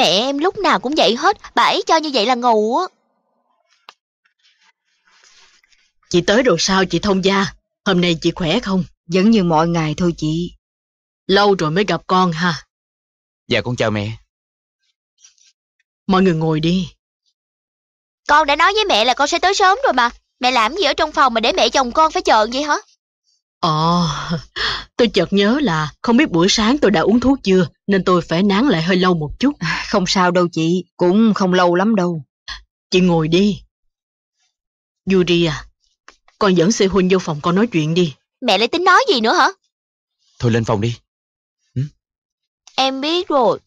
Mẹ em lúc nào cũng vậy hết, bà ấy cho như vậy là ngầu á. Chị tới rồi sao chị thông gia? Hôm nay chị khỏe không? Vẫn như mọi ngày thôi chị. Lâu rồi mới gặp con ha. Dạ con chào mẹ. Mọi người ngồi đi. Con đã nói với mẹ là con sẽ tới sớm rồi mà. Mẹ làm gì ở trong phòng mà để mẹ chồng con phải chờ vậy hả? Ồ, ờ, tôi chợt nhớ là không biết buổi sáng tôi đã uống thuốc chưa, nên tôi phải nán lại hơi lâu một chút. À, không sao đâu chị, cũng không lâu lắm đâu. Chị ngồi đi. Yuri à, con dẫn Se vô phòng con nói chuyện đi. Mẹ lại tính nói gì nữa hả? Thôi lên phòng đi. Ừ? Em biết rồi.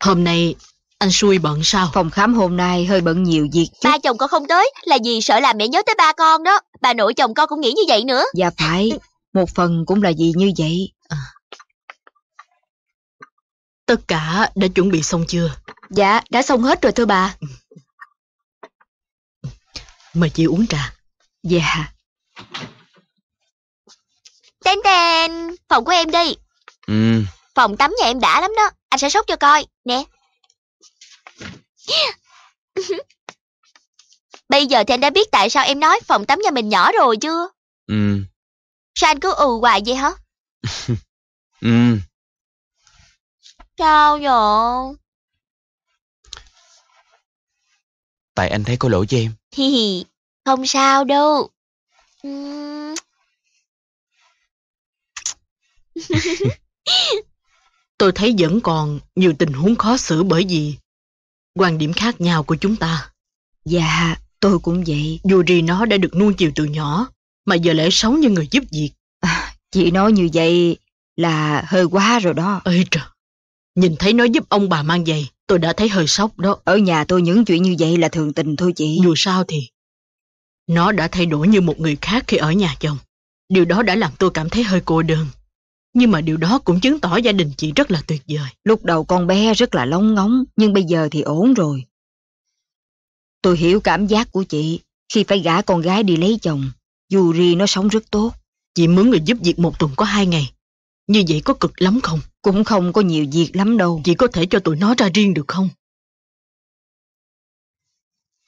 Hôm nay anh xui bận sao? Phòng khám hôm nay hơi bận nhiều việc chứ. Ba chồng con không tới là vì sợ làm mẹ nhớ tới ba con đó. Bà nội chồng con cũng nghĩ như vậy nữa. Dạ phải, một phần cũng là vì như vậy. Tất cả đã chuẩn bị xong chưa? Dạ, đã xong hết rồi thưa bà. Mời chị uống trà. Dạ. Tên tên, phòng của em đi. Ừ. Phòng tắm nhà em đã lắm đó, anh sẽ sốt cho coi. Nè. Bây giờ thì anh đã biết tại sao em nói phòng tắm nhà mình nhỏ rồi chưa? Ừ. Sao anh cứ ừ hoài vậy hả? ừ. Sao vậy? Tại anh thấy có lỗi với em. Hi hi, không sao đâu. Tôi thấy vẫn còn nhiều tình huống khó xử bởi vì quan điểm khác nhau của chúng ta. Dạ, tôi cũng vậy. Dù gì nó đã được nuôi chiều từ nhỏ, mà giờ lại sống như người giúp việc. À, chị nói như vậy là hơi quá rồi đó. Ê trời, Nhìn thấy nó giúp ông bà mang giày tôi đã thấy hơi sốc đó. Ở nhà tôi những chuyện như vậy là thường tình thôi chị. Dù sao thì, nó đã thay đổi như một người khác khi ở nhà chồng. Điều đó đã làm tôi cảm thấy hơi cô đơn. Nhưng mà điều đó cũng chứng tỏ gia đình chị rất là tuyệt vời. Lúc đầu con bé rất là lóng ngóng, nhưng bây giờ thì ổn rồi. Tôi hiểu cảm giác của chị khi phải gả con gái đi lấy chồng. Yuri nó sống rất tốt. Chị mướn người giúp việc một tuần có hai ngày, như vậy có cực lắm không? Cũng không có nhiều việc lắm đâu. Chỉ có thể cho tụi nó ra riêng được không?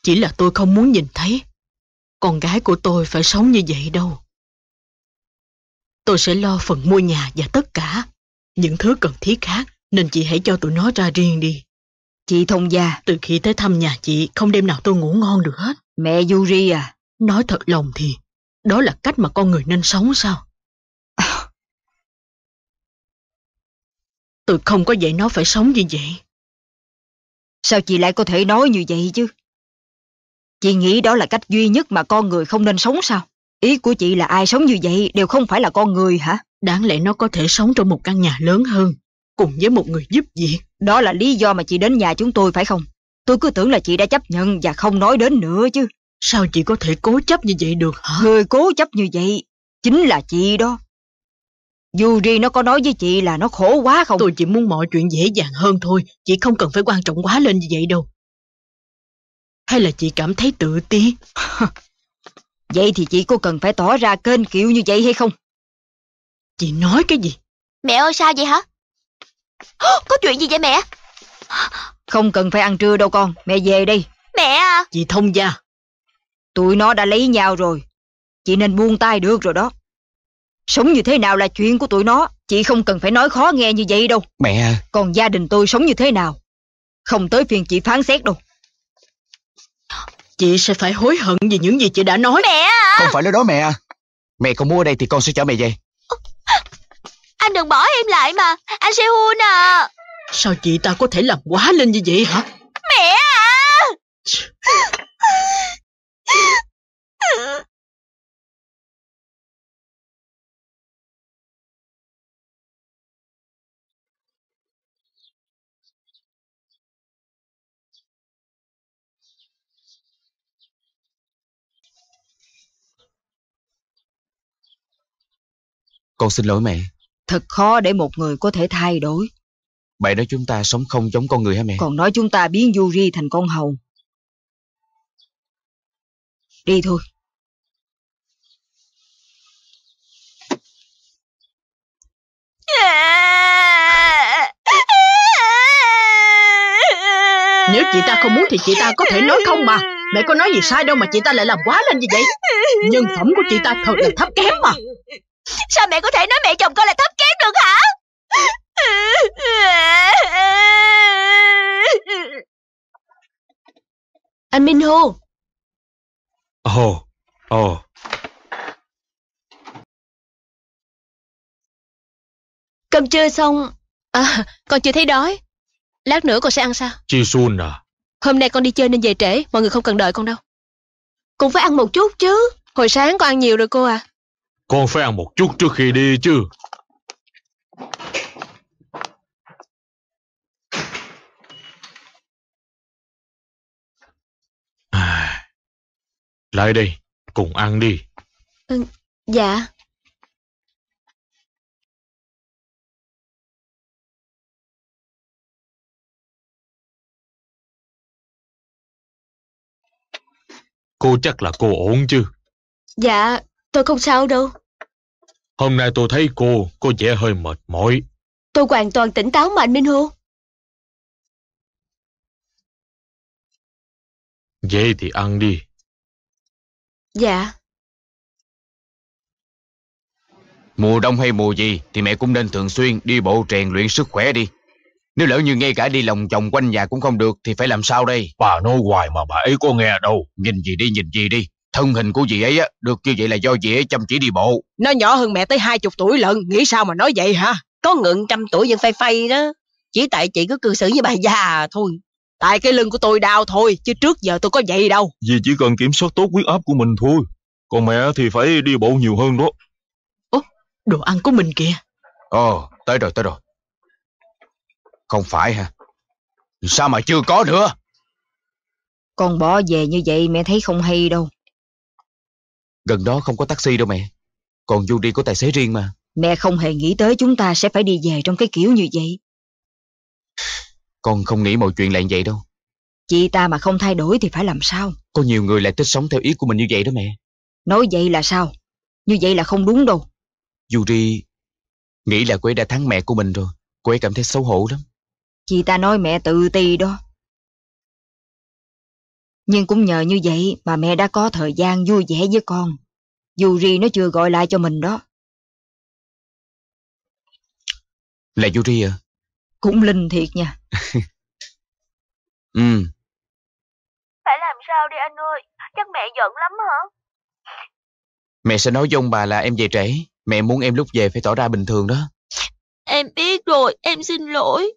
Chỉ là tôi không muốn nhìn thấy. Con gái của tôi phải sống như vậy đâu. Tôi sẽ lo phần mua nhà và tất cả. Những thứ cần thiết khác nên chị hãy cho tụi nó ra riêng đi. Chị thông gia, từ khi tới thăm nhà chị, không đêm nào tôi ngủ ngon được hết. Mẹ Yuri à? Nói thật lòng thì, đó là cách mà con người nên sống sao? Tôi không có dạy nó phải sống như vậy. Sao chị lại có thể nói như vậy chứ? Chị nghĩ đó là cách duy nhất mà con người không nên sống sao? Ý của chị là ai sống như vậy đều không phải là con người hả? Đáng lẽ nó có thể sống trong một căn nhà lớn hơn, cùng với một người giúp việc. Đó là lý do mà chị đến nhà chúng tôi phải không? Tôi cứ tưởng là chị đã chấp nhận và không nói đến nữa chứ. Sao chị có thể cố chấp như vậy được hả? Người cố chấp như vậy chính là chị đó. Yuri nó có nói với chị là nó khổ quá không? Tôi chỉ muốn mọi chuyện dễ dàng hơn thôi, chị không cần phải quan trọng quá lên như vậy đâu. Hay là chị cảm thấy tự ti? vậy thì chị có cần phải tỏ ra kênh kiệu như vậy hay không? Chị nói cái gì? Mẹ ơi sao vậy hả? Có chuyện gì vậy mẹ? Không cần phải ăn trưa đâu con, mẹ về đi. Mẹ à? Chị thông gia. Tụi nó đã lấy nhau rồi, chị nên buông tay được rồi đó. Sống như thế nào là chuyện của tụi nó Chị không cần phải nói khó nghe như vậy đâu Mẹ à. Còn gia đình tôi sống như thế nào Không tới phiền chị phán xét đâu Chị sẽ phải hối hận vì những gì chị đã nói Mẹ à. Không phải nói đó mẹ à. Mẹ còn mua ở đây thì con sẽ chở mẹ về Anh đừng bỏ em lại mà Anh sẽ hôn à Sao chị ta có thể làm quá lên như vậy hả Mẹ à Con xin lỗi mẹ. Thật khó để một người có thể thay đổi. Mẹ nói chúng ta sống không giống con người hả mẹ? Còn nói chúng ta biến Yuri thành con hầu. Đi thôi. Nếu chị ta không muốn thì chị ta có thể nói không mà Mẹ có nói gì sai đâu mà chị ta lại làm quá lên như vậy Nhân phẩm của chị ta thật là thấp kém mà Sao mẹ có thể nói mẹ chồng con là thấp kém được hả? Anh Minh Hô Ồ, ồ Cơm trưa xong À, con chưa thấy đói Lát nữa con sẽ ăn sao? Chi Sun à Hôm nay con đi chơi nên về trễ Mọi người không cần đợi con đâu Cũng phải ăn một chút chứ Hồi sáng con ăn nhiều rồi cô à con phải ăn một chút trước khi đi chứ. À, lại đây, cùng ăn đi. Ừ, dạ. Cô chắc là cô ổn chứ? Dạ, Tôi không sao đâu. Hôm nay tôi thấy cô, cô vẻ hơi mệt mỏi. Tôi hoàn toàn tỉnh táo mà anh Minh Hô. Vậy thì ăn đi. Dạ. Mùa đông hay mùa gì thì mẹ cũng nên thường xuyên đi bộ rèn luyện sức khỏe đi. Nếu lỡ như ngay cả đi lòng vòng quanh nhà cũng không được thì phải làm sao đây? Bà nói hoài mà bà ấy có nghe đâu. Nhìn gì đi, nhìn gì đi thân hình của dì ấy á, được như vậy là do dì ấy chăm chỉ đi bộ. Nó nhỏ hơn mẹ tới hai chục tuổi lận, nghĩ sao mà nói vậy hả? Có ngượng trăm tuổi vẫn phây phay đó. Chỉ tại chị cứ cư xử với bà già thôi. Tại cái lưng của tôi đau thôi, chứ trước giờ tôi có vậy đâu. Dì chỉ cần kiểm soát tốt huyết áp của mình thôi. Còn mẹ thì phải đi bộ nhiều hơn đó. Ủa, đồ ăn của mình kìa. ờ, tới rồi, tới rồi. Không phải hả? Sao mà chưa có nữa? Con bỏ về như vậy mẹ thấy không hay đâu. Gần đó không có taxi đâu mẹ Còn Du đi có tài xế riêng mà Mẹ không hề nghĩ tới chúng ta sẽ phải đi về trong cái kiểu như vậy Con không nghĩ mọi chuyện lại vậy đâu Chị ta mà không thay đổi thì phải làm sao Có nhiều người lại thích sống theo ý của mình như vậy đó mẹ Nói vậy là sao Như vậy là không đúng đâu Yuri nghĩ là cô ấy đã thắng mẹ của mình rồi Cô ấy cảm thấy xấu hổ lắm Chị ta nói mẹ tự ti đó nhưng cũng nhờ như vậy mà mẹ đã có thời gian vui vẻ với con. Yuri nó chưa gọi lại cho mình đó. Là Yuri à? Cũng linh thiệt nha. ừ. Phải làm sao đi anh ơi? Chắc mẹ giận lắm hả? Mẹ sẽ nói với ông bà là em về trễ. Mẹ muốn em lúc về phải tỏ ra bình thường đó. Em biết rồi, em xin lỗi.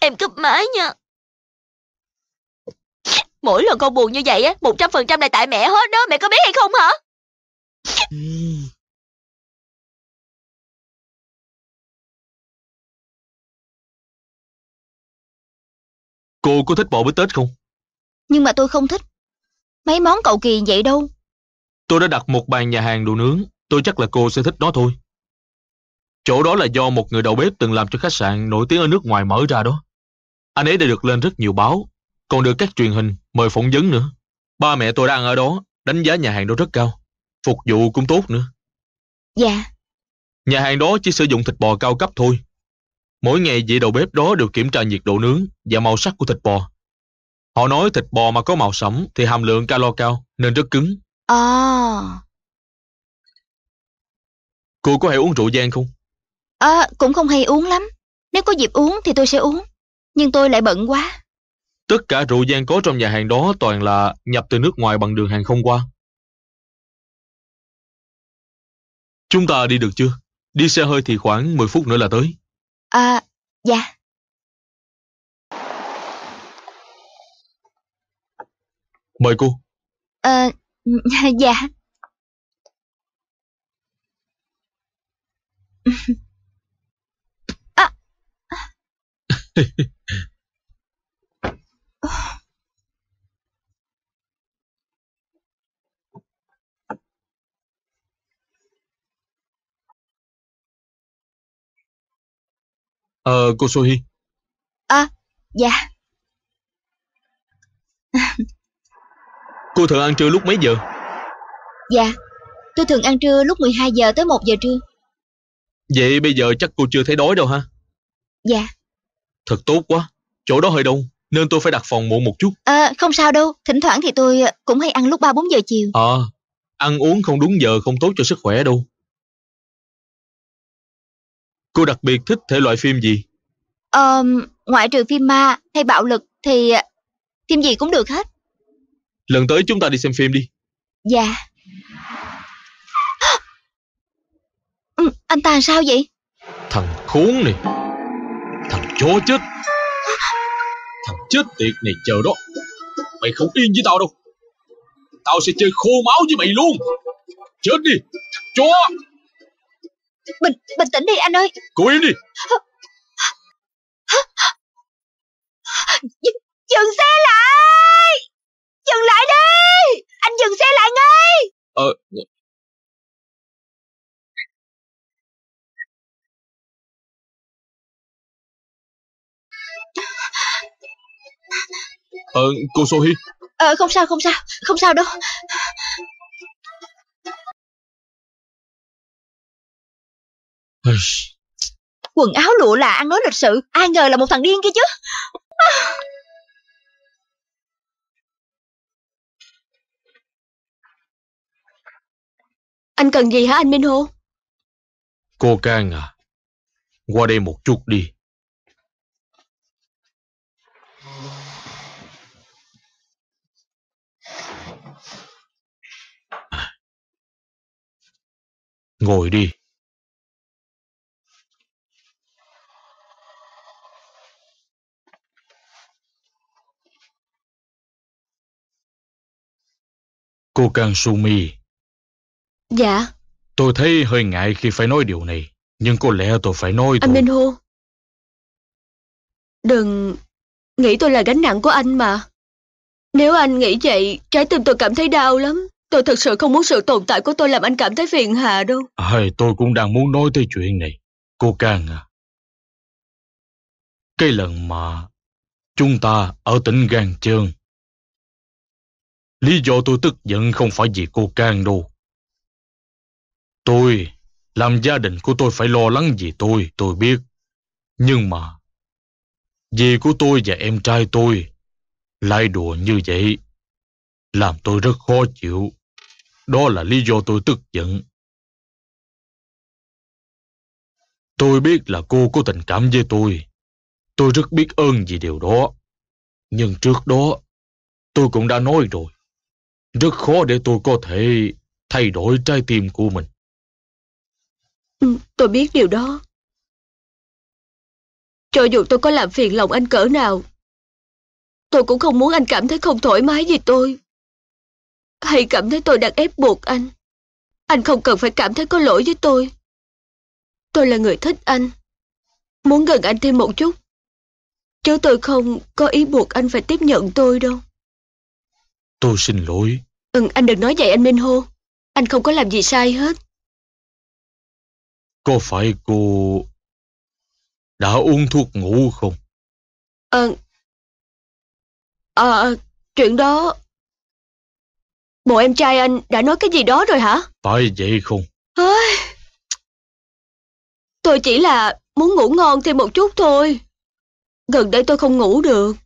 Em cấp máy nha. Mỗi lần con buồn như vậy á, một trăm phần trăm là tại mẹ hết đó, mẹ có biết hay không hả? Cô có thích bò bít tết không? Nhưng mà tôi không thích. Mấy món cầu kỳ vậy đâu. Tôi đã đặt một bàn nhà hàng đồ nướng, tôi chắc là cô sẽ thích nó thôi. Chỗ đó là do một người đầu bếp từng làm cho khách sạn nổi tiếng ở nước ngoài mở ra đó. Anh ấy đã được lên rất nhiều báo, còn được các truyền hình mời phỏng vấn nữa. Ba mẹ tôi đang ở đó, đánh giá nhà hàng đó rất cao. Phục vụ cũng tốt nữa. Dạ. Nhà hàng đó chỉ sử dụng thịt bò cao cấp thôi. Mỗi ngày vị đầu bếp đó đều kiểm tra nhiệt độ nướng và màu sắc của thịt bò. Họ nói thịt bò mà có màu sẫm thì hàm lượng calo cao nên rất cứng. À. Cô có hay uống rượu gian không? À, cũng không hay uống lắm. Nếu có dịp uống thì tôi sẽ uống. Nhưng tôi lại bận quá. Tất cả rượu gian có trong nhà hàng đó toàn là nhập từ nước ngoài bằng đường hàng không qua. Chúng ta đi được chưa? Đi xe hơi thì khoảng 10 phút nữa là tới. À, dạ. Mời cô. Ờ, à, dạ. à. Ờ, cô Sohi. À, dạ. cô thường ăn trưa lúc mấy giờ? Dạ, tôi thường ăn trưa lúc 12 giờ tới 1 giờ trưa. Vậy bây giờ chắc cô chưa thấy đói đâu ha? Dạ. Thật tốt quá, chỗ đó hơi đông nên tôi phải đặt phòng muộn một chút à, không sao đâu thỉnh thoảng thì tôi cũng hay ăn lúc ba bốn giờ chiều ờ à, ăn uống không đúng giờ không tốt cho sức khỏe đâu cô đặc biệt thích thể loại phim gì ờ à, ngoại trừ phim ma hay bạo lực thì phim gì cũng được hết lần tới chúng ta đi xem phim đi dạ yeah. anh ta sao vậy thằng khốn này thằng chó chết Thằng chết tiệt này chờ đó Mày không yên với tao đâu Tao sẽ chơi khô máu với mày luôn Chết đi Thằng chó Bình, bình tĩnh đi anh ơi Cô yên đi D Dừng xe lại Dừng lại đi Anh dừng xe lại ngay Ờ Ờ, cô Sohi Ờ, không sao, không sao, không sao đâu Quần áo lụa là ăn nói lịch sự Ai ngờ là một thằng điên kia chứ Anh cần gì hả anh Minh Hồ? Cô Cang à Qua đây một chút đi Ngồi đi. Cô Kang Sumi. Dạ. Tôi thấy hơi ngại khi phải nói điều này, nhưng có lẽ tôi phải nói Anh thôi. Minh Hô. Đừng nghĩ tôi là gánh nặng của anh mà. Nếu anh nghĩ vậy, trái tim tôi cảm thấy đau lắm. Tôi thật sự không muốn sự tồn tại của tôi làm anh cảm thấy phiền hà đâu. À, tôi cũng đang muốn nói tới chuyện này. Cô Cang à. Cái lần mà chúng ta ở tỉnh Gan Chương. Lý do tôi tức giận không phải vì cô Cang đâu. Tôi, làm gia đình của tôi phải lo lắng vì tôi, tôi biết. Nhưng mà, dì của tôi và em trai tôi lại đùa như vậy làm tôi rất khó chịu. Đó là lý do tôi tức giận. Tôi biết là cô có tình cảm với tôi. Tôi rất biết ơn vì điều đó. Nhưng trước đó, tôi cũng đã nói rồi. Rất khó để tôi có thể thay đổi trái tim của mình. Ừ, tôi biết điều đó. Cho dù tôi có làm phiền lòng anh cỡ nào, tôi cũng không muốn anh cảm thấy không thoải mái vì tôi hay cảm thấy tôi đang ép buộc anh. Anh không cần phải cảm thấy có lỗi với tôi. Tôi là người thích anh. Muốn gần anh thêm một chút. Chứ tôi không có ý buộc anh phải tiếp nhận tôi đâu. Tôi xin lỗi. Ừ, anh đừng nói vậy anh Minh Hô. Anh không có làm gì sai hết. Có phải cô đã uống thuốc ngủ không? Ờ, à, à, chuyện đó Bộ em trai anh đã nói cái gì đó rồi hả? Phải vậy không? À, tôi chỉ là muốn ngủ ngon thêm một chút thôi. Gần đây tôi không ngủ được.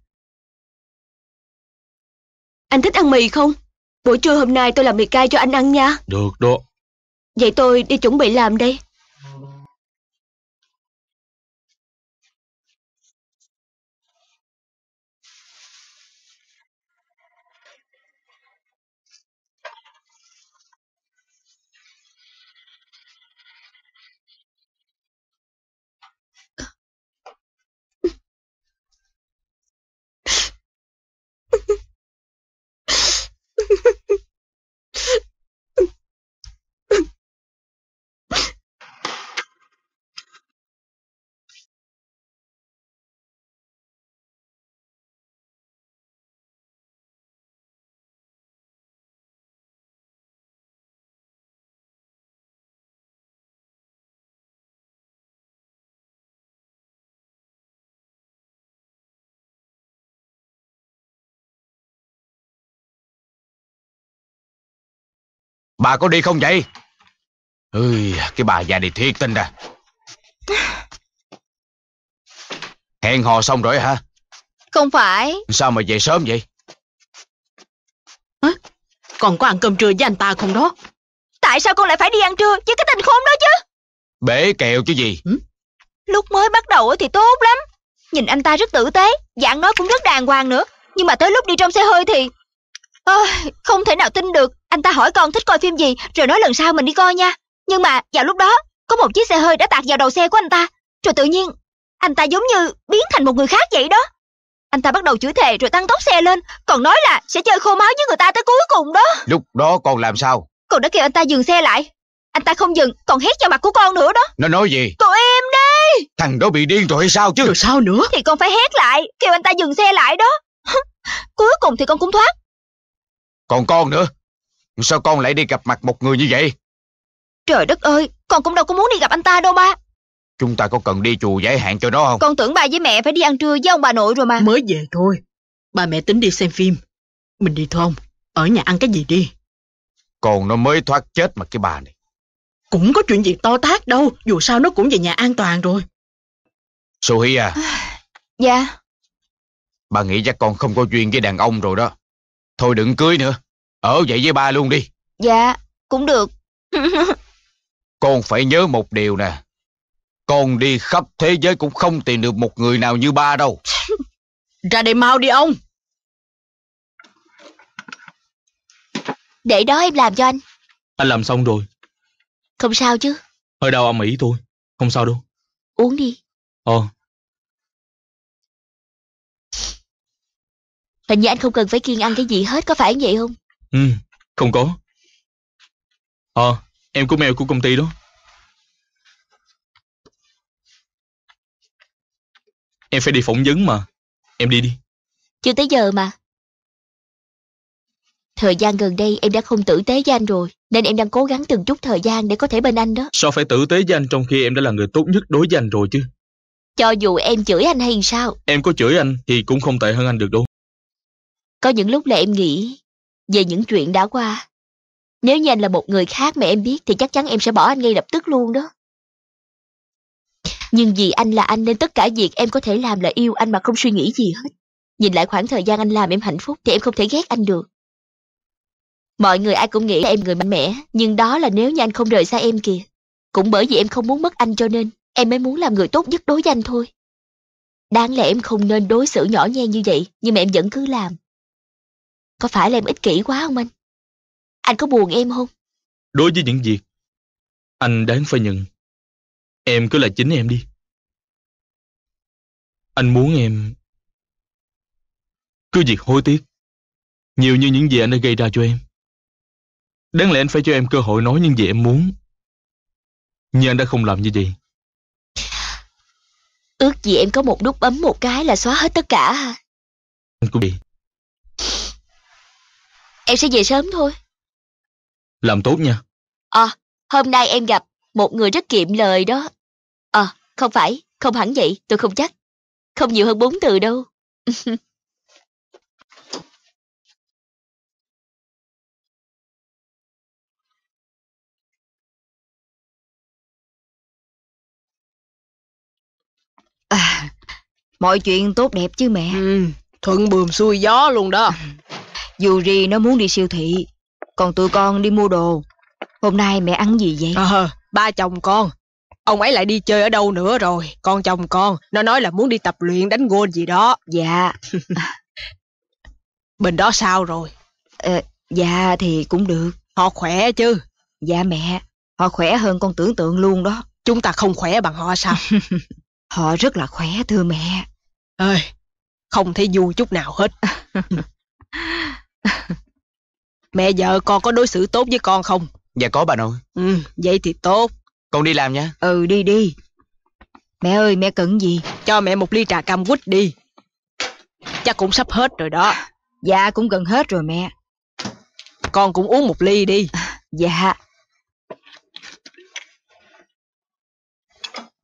Anh thích ăn mì không? Buổi trưa hôm nay tôi làm mì cay cho anh ăn nha. Được đó. Vậy tôi đi chuẩn bị làm đây. Bà có đi không vậy? Ơi, ừ, cái bà già này thiệt tình à. Hẹn hò xong rồi hả? Không phải. Sao mà về sớm vậy? Hả? Còn có ăn cơm trưa với anh ta không đó? Tại sao con lại phải đi ăn trưa với cái tình khốn đó chứ? Bể kẹo chứ gì? Ừ? Lúc mới bắt đầu thì tốt lắm. Nhìn anh ta rất tử tế, dạng nói cũng rất đàng hoàng nữa. Nhưng mà tới lúc đi trong xe hơi thì... À, không thể nào tin được anh ta hỏi con thích coi phim gì rồi nói lần sau mình đi coi nha. Nhưng mà vào lúc đó, có một chiếc xe hơi đã tạt vào đầu xe của anh ta. Rồi tự nhiên, anh ta giống như biến thành một người khác vậy đó. Anh ta bắt đầu chửi thề rồi tăng tốc xe lên, còn nói là sẽ chơi khô máu với người ta tới cuối cùng đó. Lúc đó con làm sao? Con đã kêu anh ta dừng xe lại. Anh ta không dừng, còn hét vào mặt của con nữa đó. Nó nói gì? Tụi em đi! Thằng đó bị điên rồi hay sao chứ? Rồi sao nữa? Thì con phải hét lại, kêu anh ta dừng xe lại đó. cuối cùng thì con cũng thoát. Còn con nữa, Sao con lại đi gặp mặt một người như vậy? Trời đất ơi, con cũng đâu có muốn đi gặp anh ta đâu ba. Chúng ta có cần đi chùa giải hạn cho nó không? Con tưởng ba với mẹ phải đi ăn trưa với ông bà nội rồi mà. Mới về thôi. Ba mẹ tính đi xem phim. Mình đi thôi không, Ở nhà ăn cái gì đi. Còn nó mới thoát chết mà cái bà này. Cũng có chuyện gì to tát đâu. Dù sao nó cũng về nhà an toàn rồi. hi à. dạ. Bà nghĩ chắc con không có duyên với đàn ông rồi đó. Thôi đừng cưới nữa. Ở vậy với ba luôn đi. Dạ, cũng được. con phải nhớ một điều nè. Con đi khắp thế giới cũng không tìm được một người nào như ba đâu. Ra đây mau đi ông. Để đó em làm cho anh. Anh làm xong rồi. Không sao chứ. Hơi đau âm ỉ tôi. Không sao đâu. Uống đi. Ờ. Hình như anh không cần phải kiêng ăn cái gì hết, có phải vậy không? Ừ, không có. Ờ, à, em có mail của công ty đó. Em phải đi phỏng vấn mà. Em đi đi. Chưa tới giờ mà. Thời gian gần đây em đã không tử tế với anh rồi, nên em đang cố gắng từng chút thời gian để có thể bên anh đó. Sao phải tử tế với anh trong khi em đã là người tốt nhất đối với anh rồi chứ? Cho dù em chửi anh hay sao? Em có chửi anh thì cũng không tệ hơn anh được đâu. Có những lúc là em nghĩ về những chuyện đã qua. Nếu như anh là một người khác mà em biết thì chắc chắn em sẽ bỏ anh ngay lập tức luôn đó. Nhưng vì anh là anh nên tất cả việc em có thể làm là yêu anh mà không suy nghĩ gì hết. Nhìn lại khoảng thời gian anh làm em hạnh phúc thì em không thể ghét anh được. Mọi người ai cũng nghĩ là em người mạnh mẽ, nhưng đó là nếu như anh không rời xa em kìa. Cũng bởi vì em không muốn mất anh cho nên em mới muốn làm người tốt nhất đối với anh thôi. Đáng lẽ em không nên đối xử nhỏ nhen như vậy, nhưng mà em vẫn cứ làm. Có phải là em ích kỷ quá không anh? Anh có buồn em không? Đối với những việc anh đáng phải nhận, em cứ là chính em đi. Anh muốn em cứ việc hối tiếc nhiều như những gì anh đã gây ra cho em. Đáng lẽ anh phải cho em cơ hội nói những gì em muốn. Nhưng anh đã không làm như vậy. Ước gì em có một nút bấm một cái là xóa hết tất cả Anh cũng bị em sẽ về sớm thôi. Làm tốt nha. Ờ, hôm nay em gặp một người rất kiệm lời đó. Ờ, không phải, không hẳn vậy, tôi không chắc. Không nhiều hơn bốn từ đâu. à, mọi chuyện tốt đẹp chứ mẹ. Ừ, thuận buồm xuôi gió luôn đó. Yuri nó muốn đi siêu thị, còn tụi con đi mua đồ. Hôm nay mẹ ăn gì vậy? Ờ, ba chồng con. Ông ấy lại đi chơi ở đâu nữa rồi, con chồng con. Nó nói là muốn đi tập luyện đánh gôn gì đó. Dạ. Bên đó sao rồi? Ờ, dạ thì cũng được. Họ khỏe chứ? Dạ mẹ, họ khỏe hơn con tưởng tượng luôn đó. Chúng ta không khỏe bằng họ sao? họ rất là khỏe thưa mẹ. Ơi, không thấy vui chút nào hết. Mẹ vợ con có đối xử tốt với con không? Dạ có bà nội. Ừ, vậy thì tốt. Con đi làm nha. Ừ, đi đi. Mẹ ơi, mẹ cần gì? Cho mẹ một ly trà cam quýt đi. Chắc cũng sắp hết rồi đó. Dạ, cũng gần hết rồi mẹ. Con cũng uống một ly đi. Dạ.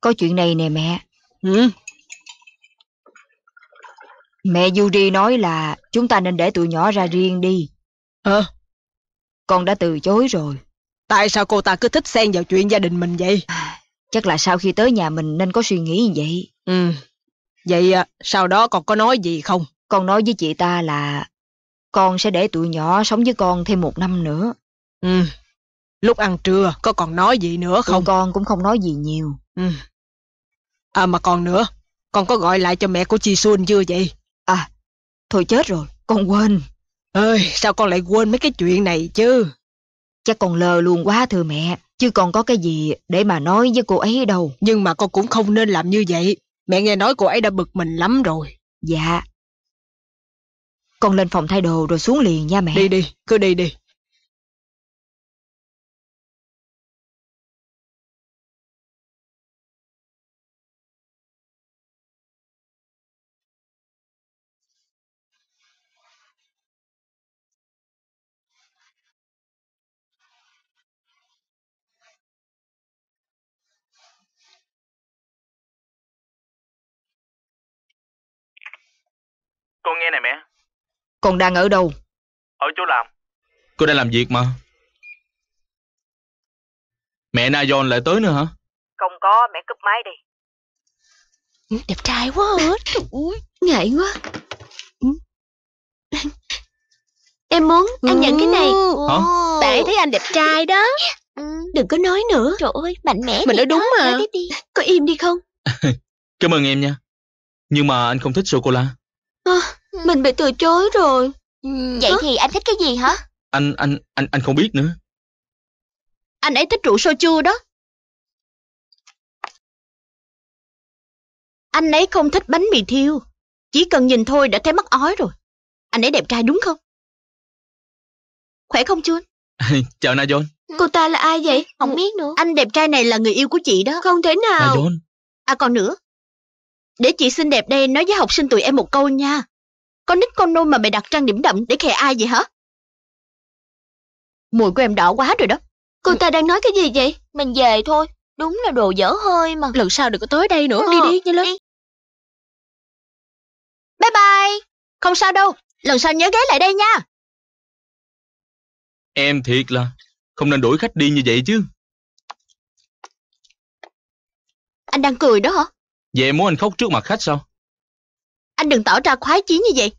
Có chuyện này nè mẹ. Ừ, Mẹ Yuri nói là chúng ta nên để tụi nhỏ ra riêng đi. Hả? Con đã từ chối rồi. Tại sao cô ta cứ thích xen vào chuyện gia đình mình vậy? À, chắc là sau khi tới nhà mình nên có suy nghĩ như vậy. Ừ. Vậy à, sau đó con có nói gì không? Con nói với chị ta là con sẽ để tụi nhỏ sống với con thêm một năm nữa. Ừ. Lúc ăn trưa có còn nói gì nữa không? Tụi con cũng không nói gì nhiều. Ừ. À mà còn nữa, con có gọi lại cho mẹ của Chi Xuân chưa vậy? Thôi chết rồi, con quên. Ơi, sao con lại quên mấy cái chuyện này chứ? Chắc con lờ luôn quá thưa mẹ, chứ còn có cái gì để mà nói với cô ấy đâu. Nhưng mà con cũng không nên làm như vậy. Mẹ nghe nói cô ấy đã bực mình lắm rồi. Dạ. Con lên phòng thay đồ rồi xuống liền nha mẹ. Đi đi, cứ đi đi. con nghe này mẹ Con đang ở đâu Ở chỗ làm Cô đang làm việc mà Mẹ nayon lại tới nữa hả Không có mẹ cúp máy đi Đẹp trai quá hết Ngại quá ừ. Em muốn anh nhận cái này Hả Tại thấy anh đẹp trai đó Đừng có nói nữa Trời ơi mạnh mẽ Mình nói đúng mà nói Có im đi không Cảm ơn em nha Nhưng mà anh không thích sô-cô-la à, mình bị từ chối rồi. Vậy hả? thì anh thích cái gì hả? Anh anh anh anh không biết nữa. Anh ấy thích rượu soju đó. Anh ấy không thích bánh mì thiêu. Chỉ cần nhìn thôi đã thấy mắt ói rồi. Anh ấy đẹp trai đúng không? Khỏe không Jun? Chào Na John. Ừ. Cô ta là ai vậy? Ừ, không ừ. biết nữa. Anh đẹp trai này là người yêu của chị đó. Không thể nào. Na John. À còn nữa. Để chị xinh đẹp đây nói với học sinh tụi em một câu nha. Con nít con nôn mà mày đặt trang điểm đậm để khè ai vậy hả? Mùi của em đỏ quá rồi đó. Cô ta đang nói cái gì vậy? Mình về thôi. Đúng là đồ dở hơi mà. Lần sau đừng có tới đây nữa. Ờ, đi đi, nhanh lên. Bye bye. Không sao đâu. Lần sau nhớ ghé lại đây nha. Em thiệt là không nên đuổi khách đi như vậy chứ. Anh đang cười đó hả? Vậy muốn anh khóc trước mặt khách sao? anh đừng tỏ ra khoái chí như vậy.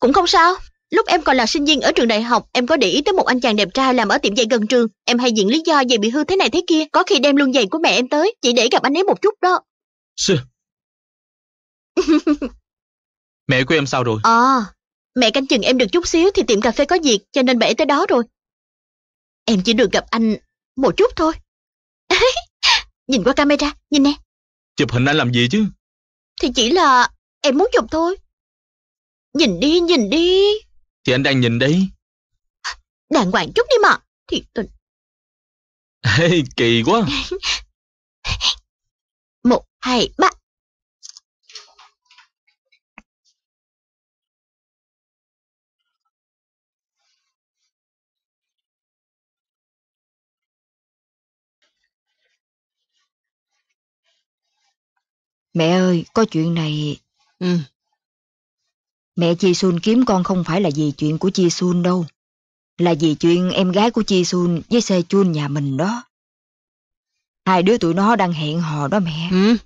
Cũng không sao, lúc em còn là sinh viên ở trường đại học, em có để ý tới một anh chàng đẹp trai làm ở tiệm giày gần trường. Em hay diện lý do giày bị hư thế này thế kia, có khi đem luôn giày của mẹ em tới, chỉ để gặp anh ấy một chút đó. Sư. mẹ của em sao rồi? À, mẹ canh chừng em được chút xíu thì tiệm cà phê có việc cho nên bể tới đó rồi. Em chỉ được gặp anh một chút thôi. nhìn qua camera, nhìn nè. Chụp hình anh làm gì chứ? Thì chỉ là em muốn chụp thôi. Nhìn đi, nhìn đi. Thì anh đang nhìn đi. Đàng hoàng chút đi mà. Thiệt tình. Ê, kỳ quá. Một, hai, ba. Mẹ ơi, có chuyện này... Ừ. Mẹ Chi Sun kiếm con không phải là vì chuyện của Chi Sun đâu. Là vì chuyện em gái của Chi Sun với xe chun nhà mình đó. Hai đứa tụi nó đang hẹn hò đó mẹ. Ừ.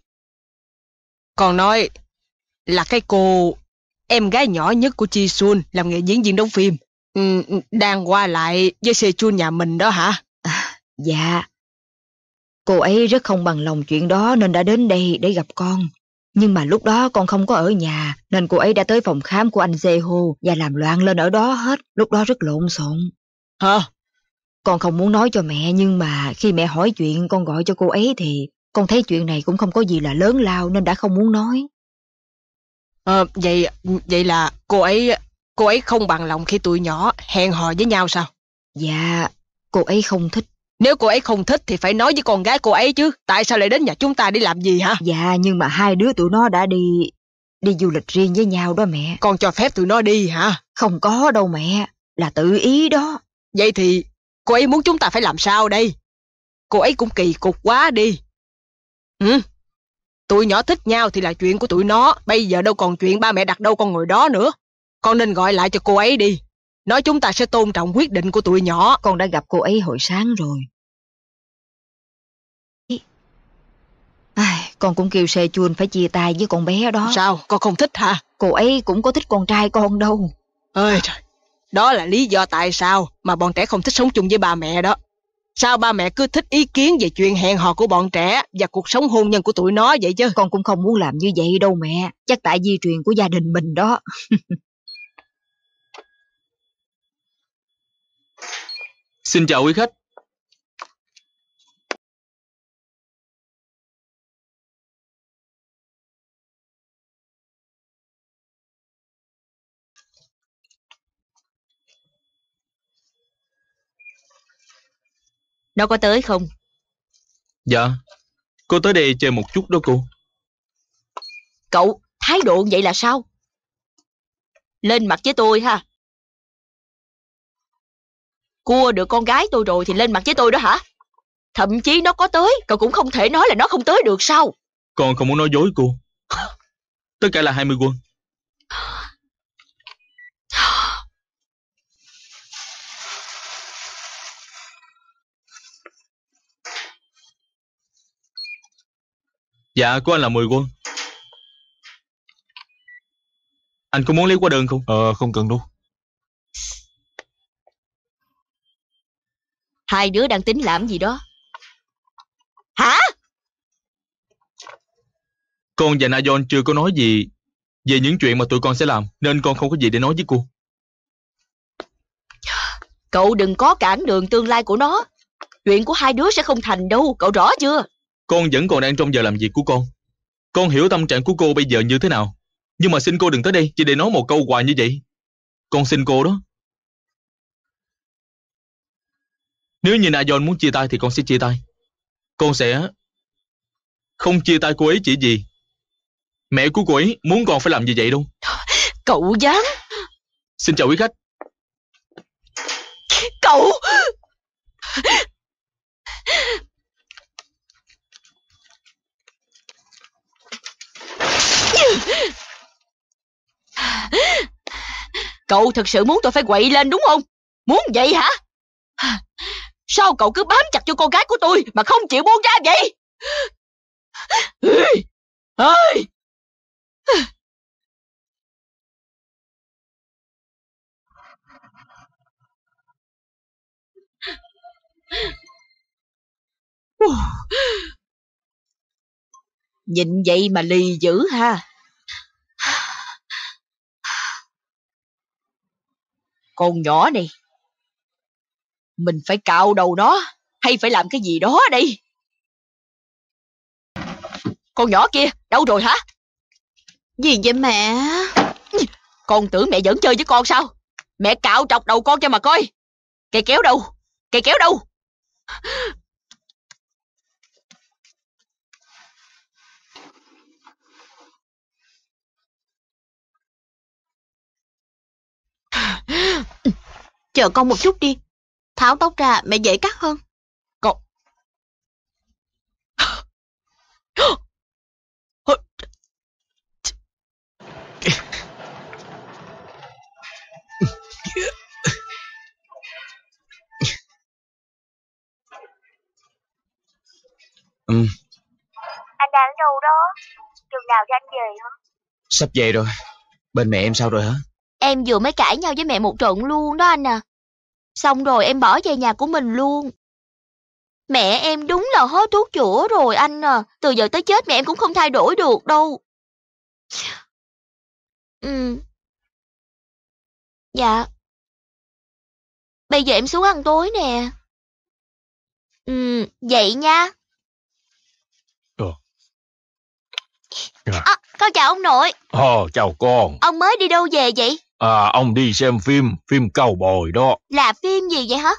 Còn nói là cái cô em gái nhỏ nhất của Chi Sun làm nghệ diễn viên đóng phim. Ừ, đang qua lại với xe chun nhà mình đó hả? À, dạ, Cô ấy rất không bằng lòng chuyện đó nên đã đến đây để gặp con. Nhưng mà lúc đó con không có ở nhà nên cô ấy đã tới phòng khám của anh Dê Hô và làm loạn lên ở đó hết, lúc đó rất lộn xộn. Hả? Con không muốn nói cho mẹ nhưng mà khi mẹ hỏi chuyện con gọi cho cô ấy thì con thấy chuyện này cũng không có gì là lớn lao nên đã không muốn nói. Ờ, vậy vậy là cô ấy cô ấy không bằng lòng khi tụi nhỏ hẹn hò với nhau sao? Dạ, cô ấy không thích nếu cô ấy không thích thì phải nói với con gái cô ấy chứ tại sao lại đến nhà chúng ta để làm gì hả dạ nhưng mà hai đứa tụi nó đã đi đi du lịch riêng với nhau đó mẹ con cho phép tụi nó đi hả không có đâu mẹ là tự ý đó vậy thì cô ấy muốn chúng ta phải làm sao đây cô ấy cũng kỳ cục quá đi ừ tụi nhỏ thích nhau thì là chuyện của tụi nó bây giờ đâu còn chuyện ba mẹ đặt đâu con người đó nữa con nên gọi lại cho cô ấy đi nói chúng ta sẽ tôn trọng quyết định của tụi nhỏ. Con đã gặp cô ấy hồi sáng rồi. Ai, con cũng kêu Sê Chun phải chia tay với con bé đó. Sao, con không thích hả? Cô ấy cũng có thích con trai con đâu. Ơi trời, đó là lý do tại sao mà bọn trẻ không thích sống chung với ba mẹ đó. Sao ba mẹ cứ thích ý kiến về chuyện hẹn hò của bọn trẻ và cuộc sống hôn nhân của tụi nó vậy chứ? Con cũng không muốn làm như vậy đâu mẹ. Chắc tại di truyền của gia đình mình đó. Xin chào quý khách Nó có tới không? Dạ Cô tới đây chơi một chút đó cô Cậu thái độ vậy là sao? Lên mặt với tôi ha cua được con gái tôi rồi thì lên mặt với tôi đó hả thậm chí nó có tới cậu cũng không thể nói là nó không tới được sao con không muốn nói dối cô tất cả là 20 quân Dạ của anh là 10 quân Anh có muốn lấy qua đơn không Ờ không cần đâu hai đứa đang tính làm gì đó hả con và nayon chưa có nói gì về những chuyện mà tụi con sẽ làm nên con không có gì để nói với cô cậu đừng có cản đường tương lai của nó chuyện của hai đứa sẽ không thành đâu cậu rõ chưa con vẫn còn đang trong giờ làm việc của con con hiểu tâm trạng của cô bây giờ như thế nào nhưng mà xin cô đừng tới đây chỉ để nói một câu hoài như vậy con xin cô đó Nếu như Nayon muốn chia tay thì con sẽ chia tay. Con sẽ không chia tay cô ấy chỉ gì. Mẹ của cô ấy muốn con phải làm gì vậy đâu. Cậu dám. Xin chào quý khách. Cậu. Cậu thật sự muốn tôi phải quậy lên đúng không? Muốn vậy hả? Sao cậu cứ bám chặt cho con gái của tôi mà không chịu buông ra vậy? Ê! Nhìn vậy mà lì dữ ha. Con nhỏ này, mình phải cạo đầu nó hay phải làm cái gì đó đây? Con nhỏ kia, đâu rồi hả? Gì vậy mẹ? Con tưởng mẹ vẫn chơi với con sao? Mẹ cạo trọc đầu con cho mà coi. Cây kéo đâu? Cây kéo đâu? Chờ con một chút đi, Tháo tóc ra mẹ dễ cắt hơn. Cậu... Ừ. Anh đang ở đâu đó? Chừng nào cho anh về hả? Sắp về rồi. Bên mẹ em sao rồi hả? Em vừa mới cãi nhau với mẹ một trận luôn đó anh à. Xong rồi em bỏ về nhà của mình luôn. Mẹ em đúng là hết thuốc chữa rồi anh à. Từ giờ tới chết mẹ em cũng không thay đổi được đâu. Ừ. Dạ. Bây giờ em xuống ăn tối nè. Ừ, vậy nha. Ờ. À, con chào ông nội. Ờ, chào con. Ông mới đi đâu về vậy? À, ông đi xem phim, phim cầu bồi đó. Là phim gì vậy hả?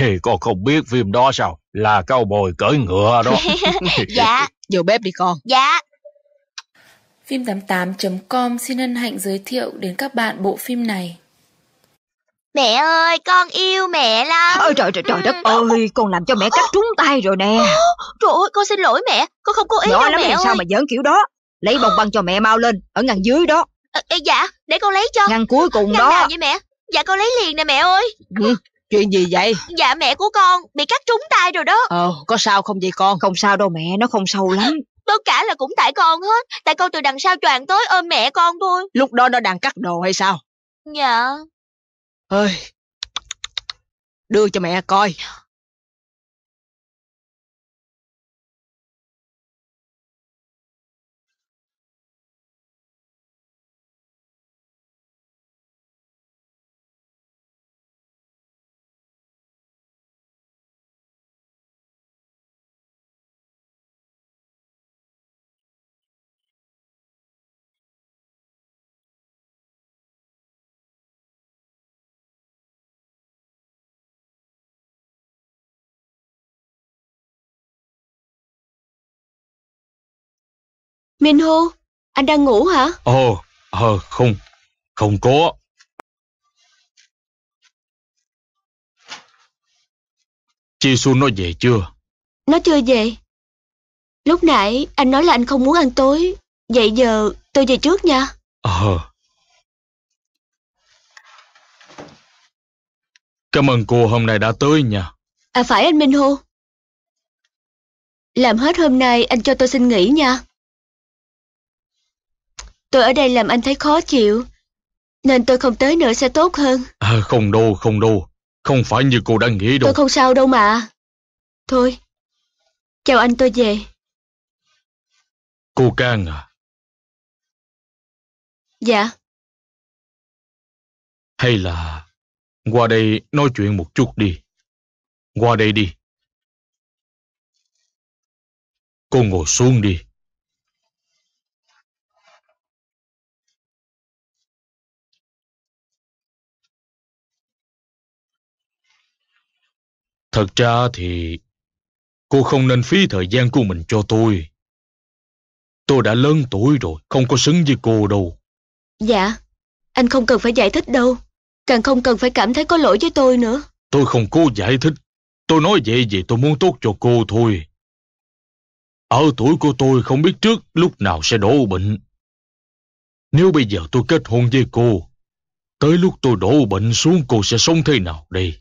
Ê, con không biết phim đó sao? Là cầu bồi cởi ngựa đó. dạ. Vô bếp đi con. Dạ. Phim88.com xin hân hạnh giới thiệu đến các bạn bộ phim này. Mẹ ơi, con yêu mẹ lắm. Ôi trời trời trời đất ừ. ơi, con làm cho mẹ cắt trúng tay rồi nè. Trời ơi, con xin lỗi mẹ, con không cố ý Nhỏ đâu lắm mẹ làm ơi. sao mà giỡn kiểu đó. Lấy bông băng cho mẹ mau lên, ở ngăn dưới đó à, dạ để con lấy cho ngăn cuối cùng ngăn đó nào vậy mẹ dạ con lấy liền nè mẹ ơi ừ, chuyện gì vậy dạ mẹ của con bị cắt trúng tay rồi đó ờ có sao không vậy con không sao đâu mẹ nó không sâu lắm tất cả là cũng tại con hết tại con từ đằng sau choàng tới ôm mẹ con thôi lúc đó nó đang cắt đồ hay sao dạ ơi đưa cho mẹ coi Minh Hô, anh đang ngủ hả? Ồ, ờ, ờ, không, không có. Chi Su nó về chưa? Nó chưa về. Lúc nãy anh nói là anh không muốn ăn tối, vậy giờ tôi về trước nha. Ờ. Cảm ơn cô hôm nay đã tới nha. À phải anh Minh Hô. Làm hết hôm nay anh cho tôi xin nghỉ nha tôi ở đây làm anh thấy khó chịu. Nên tôi không tới nữa sẽ tốt hơn. À, không đâu, không đâu. Không phải như cô đang nghĩ đâu. Tôi không sao đâu mà. Thôi, chào anh tôi về. Cô cang à? Dạ. Hay là qua đây nói chuyện một chút đi. Qua đây đi. Cô ngồi xuống đi. Thật ra thì cô không nên phí thời gian của mình cho tôi. Tôi đã lớn tuổi rồi, không có xứng với cô đâu. Dạ, anh không cần phải giải thích đâu. Càng không cần phải cảm thấy có lỗi với tôi nữa. Tôi không cố giải thích. Tôi nói vậy vì tôi muốn tốt cho cô thôi. Ở tuổi của tôi không biết trước lúc nào sẽ đổ bệnh. Nếu bây giờ tôi kết hôn với cô, tới lúc tôi đổ bệnh xuống cô sẽ sống thế nào đây?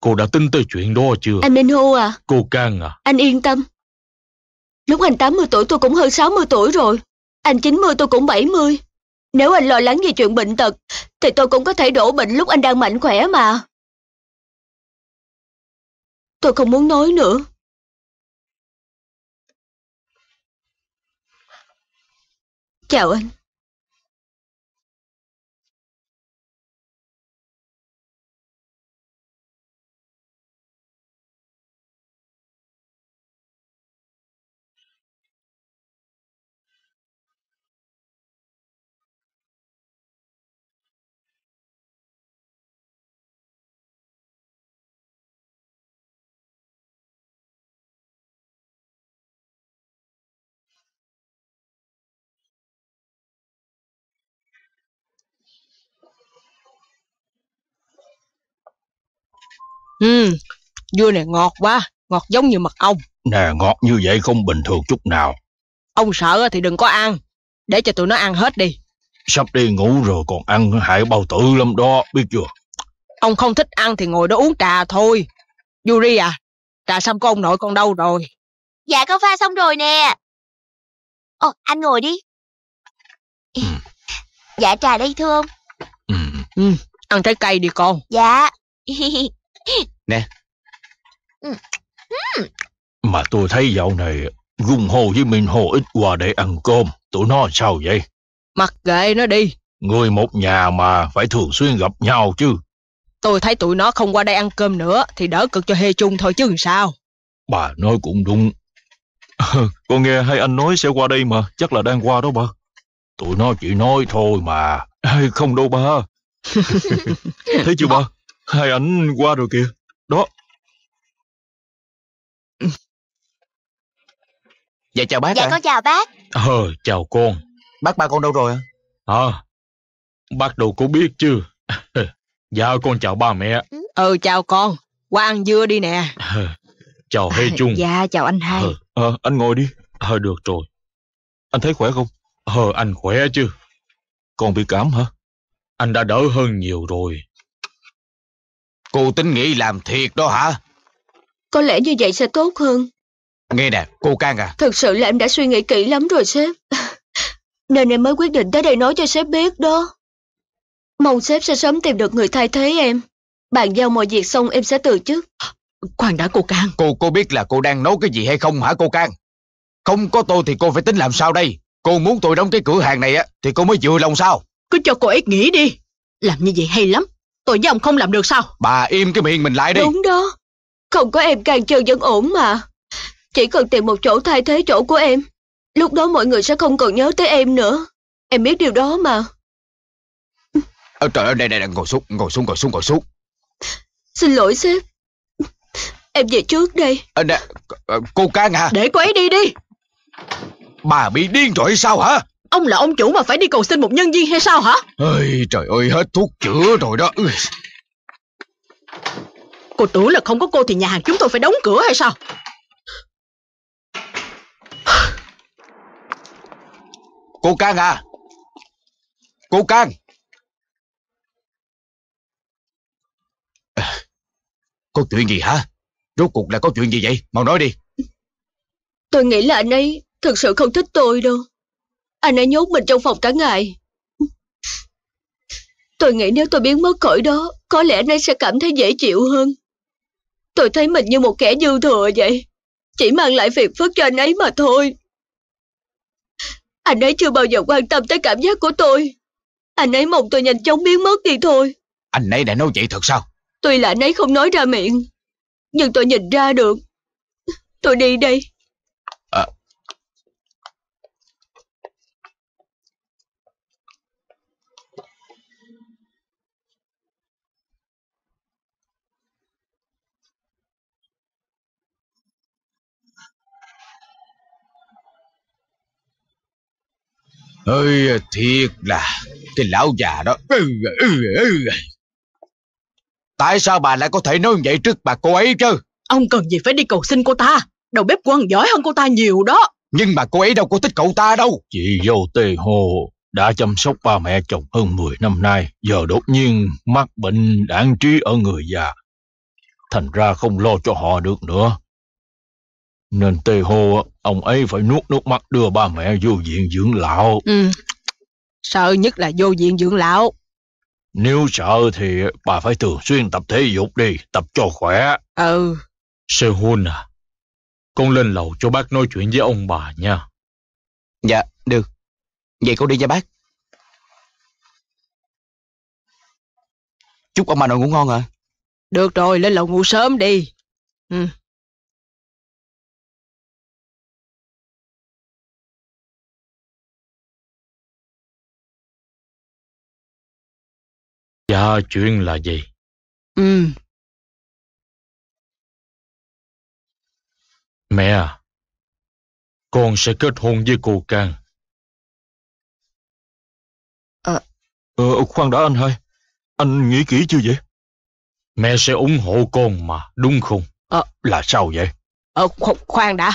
Cô đã tin tới chuyện đó chưa? Anh Minh Hô à? Cô cang à? Anh yên tâm. Lúc anh 80 tuổi tôi cũng hơn 60 tuổi rồi. Anh 90 tôi cũng 70. Nếu anh lo lắng về chuyện bệnh tật, thì tôi cũng có thể đổ bệnh lúc anh đang mạnh khỏe mà. Tôi không muốn nói nữa. Chào anh. Ừ, dưa này ngọt quá, ngọt giống như mật ong. Nè, ngọt như vậy không bình thường chút nào. Ông sợ thì đừng có ăn, để cho tụi nó ăn hết đi. Sắp đi ngủ rồi còn ăn hại bao tử lắm đó, biết chưa? Ông không thích ăn thì ngồi đó uống trà thôi. Yuri à, trà xong có ông nội con đâu rồi? Dạ con pha xong rồi nè. Ồ, anh ngồi đi. Ừ. Dạ trà đây thưa ông. Ừ. ừ, ăn trái cây đi con. Dạ. Nè. Ừ. Mà tôi thấy dạo này gung Hồ với Minh Hồ ít qua để ăn cơm. Tụi nó sao vậy? Mặc kệ nó đi. Người một nhà mà phải thường xuyên gặp nhau chứ. Tôi thấy tụi nó không qua đây ăn cơm nữa thì đỡ cực cho Hê Trung thôi chứ sao. Bà nói cũng đúng. Con nghe hai anh nói sẽ qua đây mà, chắc là đang qua đó bà. Tụi nó chỉ nói thôi mà, không đâu ba. Thấy chưa ba? Hai ảnh qua rồi kìa. Đó. Dạ chào bác Dạ ạ. con chào bác Ờ, chào con. Bác ba con đâu rồi ạ? À, bác đâu có biết chứ. dạ, con chào ba mẹ. Ừ, ừ chào con Qua ăn dưa đi nè Chào Hê Chung. Dạ chào anh hai Ờ, Ờ, anh ngồi đi. ờ, được rồi. Anh thấy khỏe không? Ờ, anh khỏe chứ. Còn bị cảm hả? Anh đã đỡ hơn nhiều rồi. Cô tính nghĩ làm thiệt đó hả? Có lẽ như vậy sẽ tốt hơn. Nghe nè, cô Can à. Thật sự là em đã suy nghĩ kỹ lắm rồi sếp. Nên em mới quyết định tới đây nói cho sếp biết đó. Mong sếp sẽ sớm tìm được người thay thế em. Bạn giao mọi việc xong em sẽ từ chức. Khoan đã cô Can. Cô cô biết là cô đang nấu cái gì hay không hả cô Can? Không có tôi thì cô phải tính làm sao đây? Cô muốn tôi đóng cái cửa hàng này á thì cô mới vừa lòng sao? Cứ cho cô ấy nghĩ đi. Làm như vậy hay lắm tôi với ông không làm được sao bà im cái miệng mình lại đi đúng đó không có em càng chân vẫn ổn mà chỉ cần tìm một chỗ thay thế chỗ của em lúc đó mọi người sẽ không còn nhớ tới em nữa em biết điều đó mà Ờ, trời ơi, đây, đây, đây, ngồi xuống, ngồi xuống, ngồi xuống, ngồi xuống. Xin lỗi sếp. Em về trước đây. Ờ, ờ, à, nè, cô ca hả? Để cô ấy đi đi. Bà bị điên rồi sao hả? Ông là ông chủ mà phải đi cầu xin một nhân viên hay sao hả? Ôi, trời ơi, hết thuốc chữa rồi đó. Cô tưởng là không có cô thì nhà hàng chúng tôi phải đóng cửa hay sao? Cô Can à! Cô Can, có chuyện gì hả? Rốt cuộc là có chuyện gì vậy? Mau nói đi. Tôi nghĩ là anh ấy thực sự không thích tôi đâu. Anh ấy nhốt mình trong phòng cả ngày Tôi nghĩ nếu tôi biến mất khỏi đó Có lẽ anh ấy sẽ cảm thấy dễ chịu hơn Tôi thấy mình như một kẻ dư thừa vậy Chỉ mang lại phiền phức cho anh ấy mà thôi Anh ấy chưa bao giờ quan tâm tới cảm giác của tôi Anh ấy mong tôi nhanh chóng biến mất đi thôi Anh ấy đã nói vậy thật sao Tuy là anh ấy không nói ra miệng Nhưng tôi nhìn ra được Tôi đi đây Hơi thiệt là Cái lão già đó ừ, ừ, ừ, Tại sao bà lại có thể nói vậy trước bà cô ấy chứ Ông cần gì phải đi cầu xin cô ta Đầu bếp của giỏi hơn cô ta nhiều đó Nhưng mà cô ấy đâu có thích cậu ta đâu Chị Dâu tề hồ đã chăm sóc ba mẹ chồng hơn 10 năm nay, giờ đột nhiên mắc bệnh đáng trí ở người già. Thành ra không lo cho họ được nữa. Nên Tê Hô, ông ấy phải nuốt nước mắt đưa ba mẹ vô viện dưỡng lão. Ừ. Sợ nhất là vô viện dưỡng lão. Nếu sợ thì bà phải thường xuyên tập thể dục đi, tập cho khỏe. Ừ. Sơ Hun à, con lên lầu cho bác nói chuyện với ông bà nha. Dạ, được. Vậy con đi nha bác. Chúc ông bà nội ngủ ngon à. Được rồi, lên lầu ngủ sớm đi. Ừ. Dạ, chuyện là gì? Ừ. Mẹ à, con sẽ kết hôn với cô Can. À. Ờ. ờ, khoan đã anh hai. Anh nghĩ kỹ chưa vậy? Mẹ sẽ ủng hộ con mà, đúng không? À. Là sao vậy? Ờ, kho khoan đã.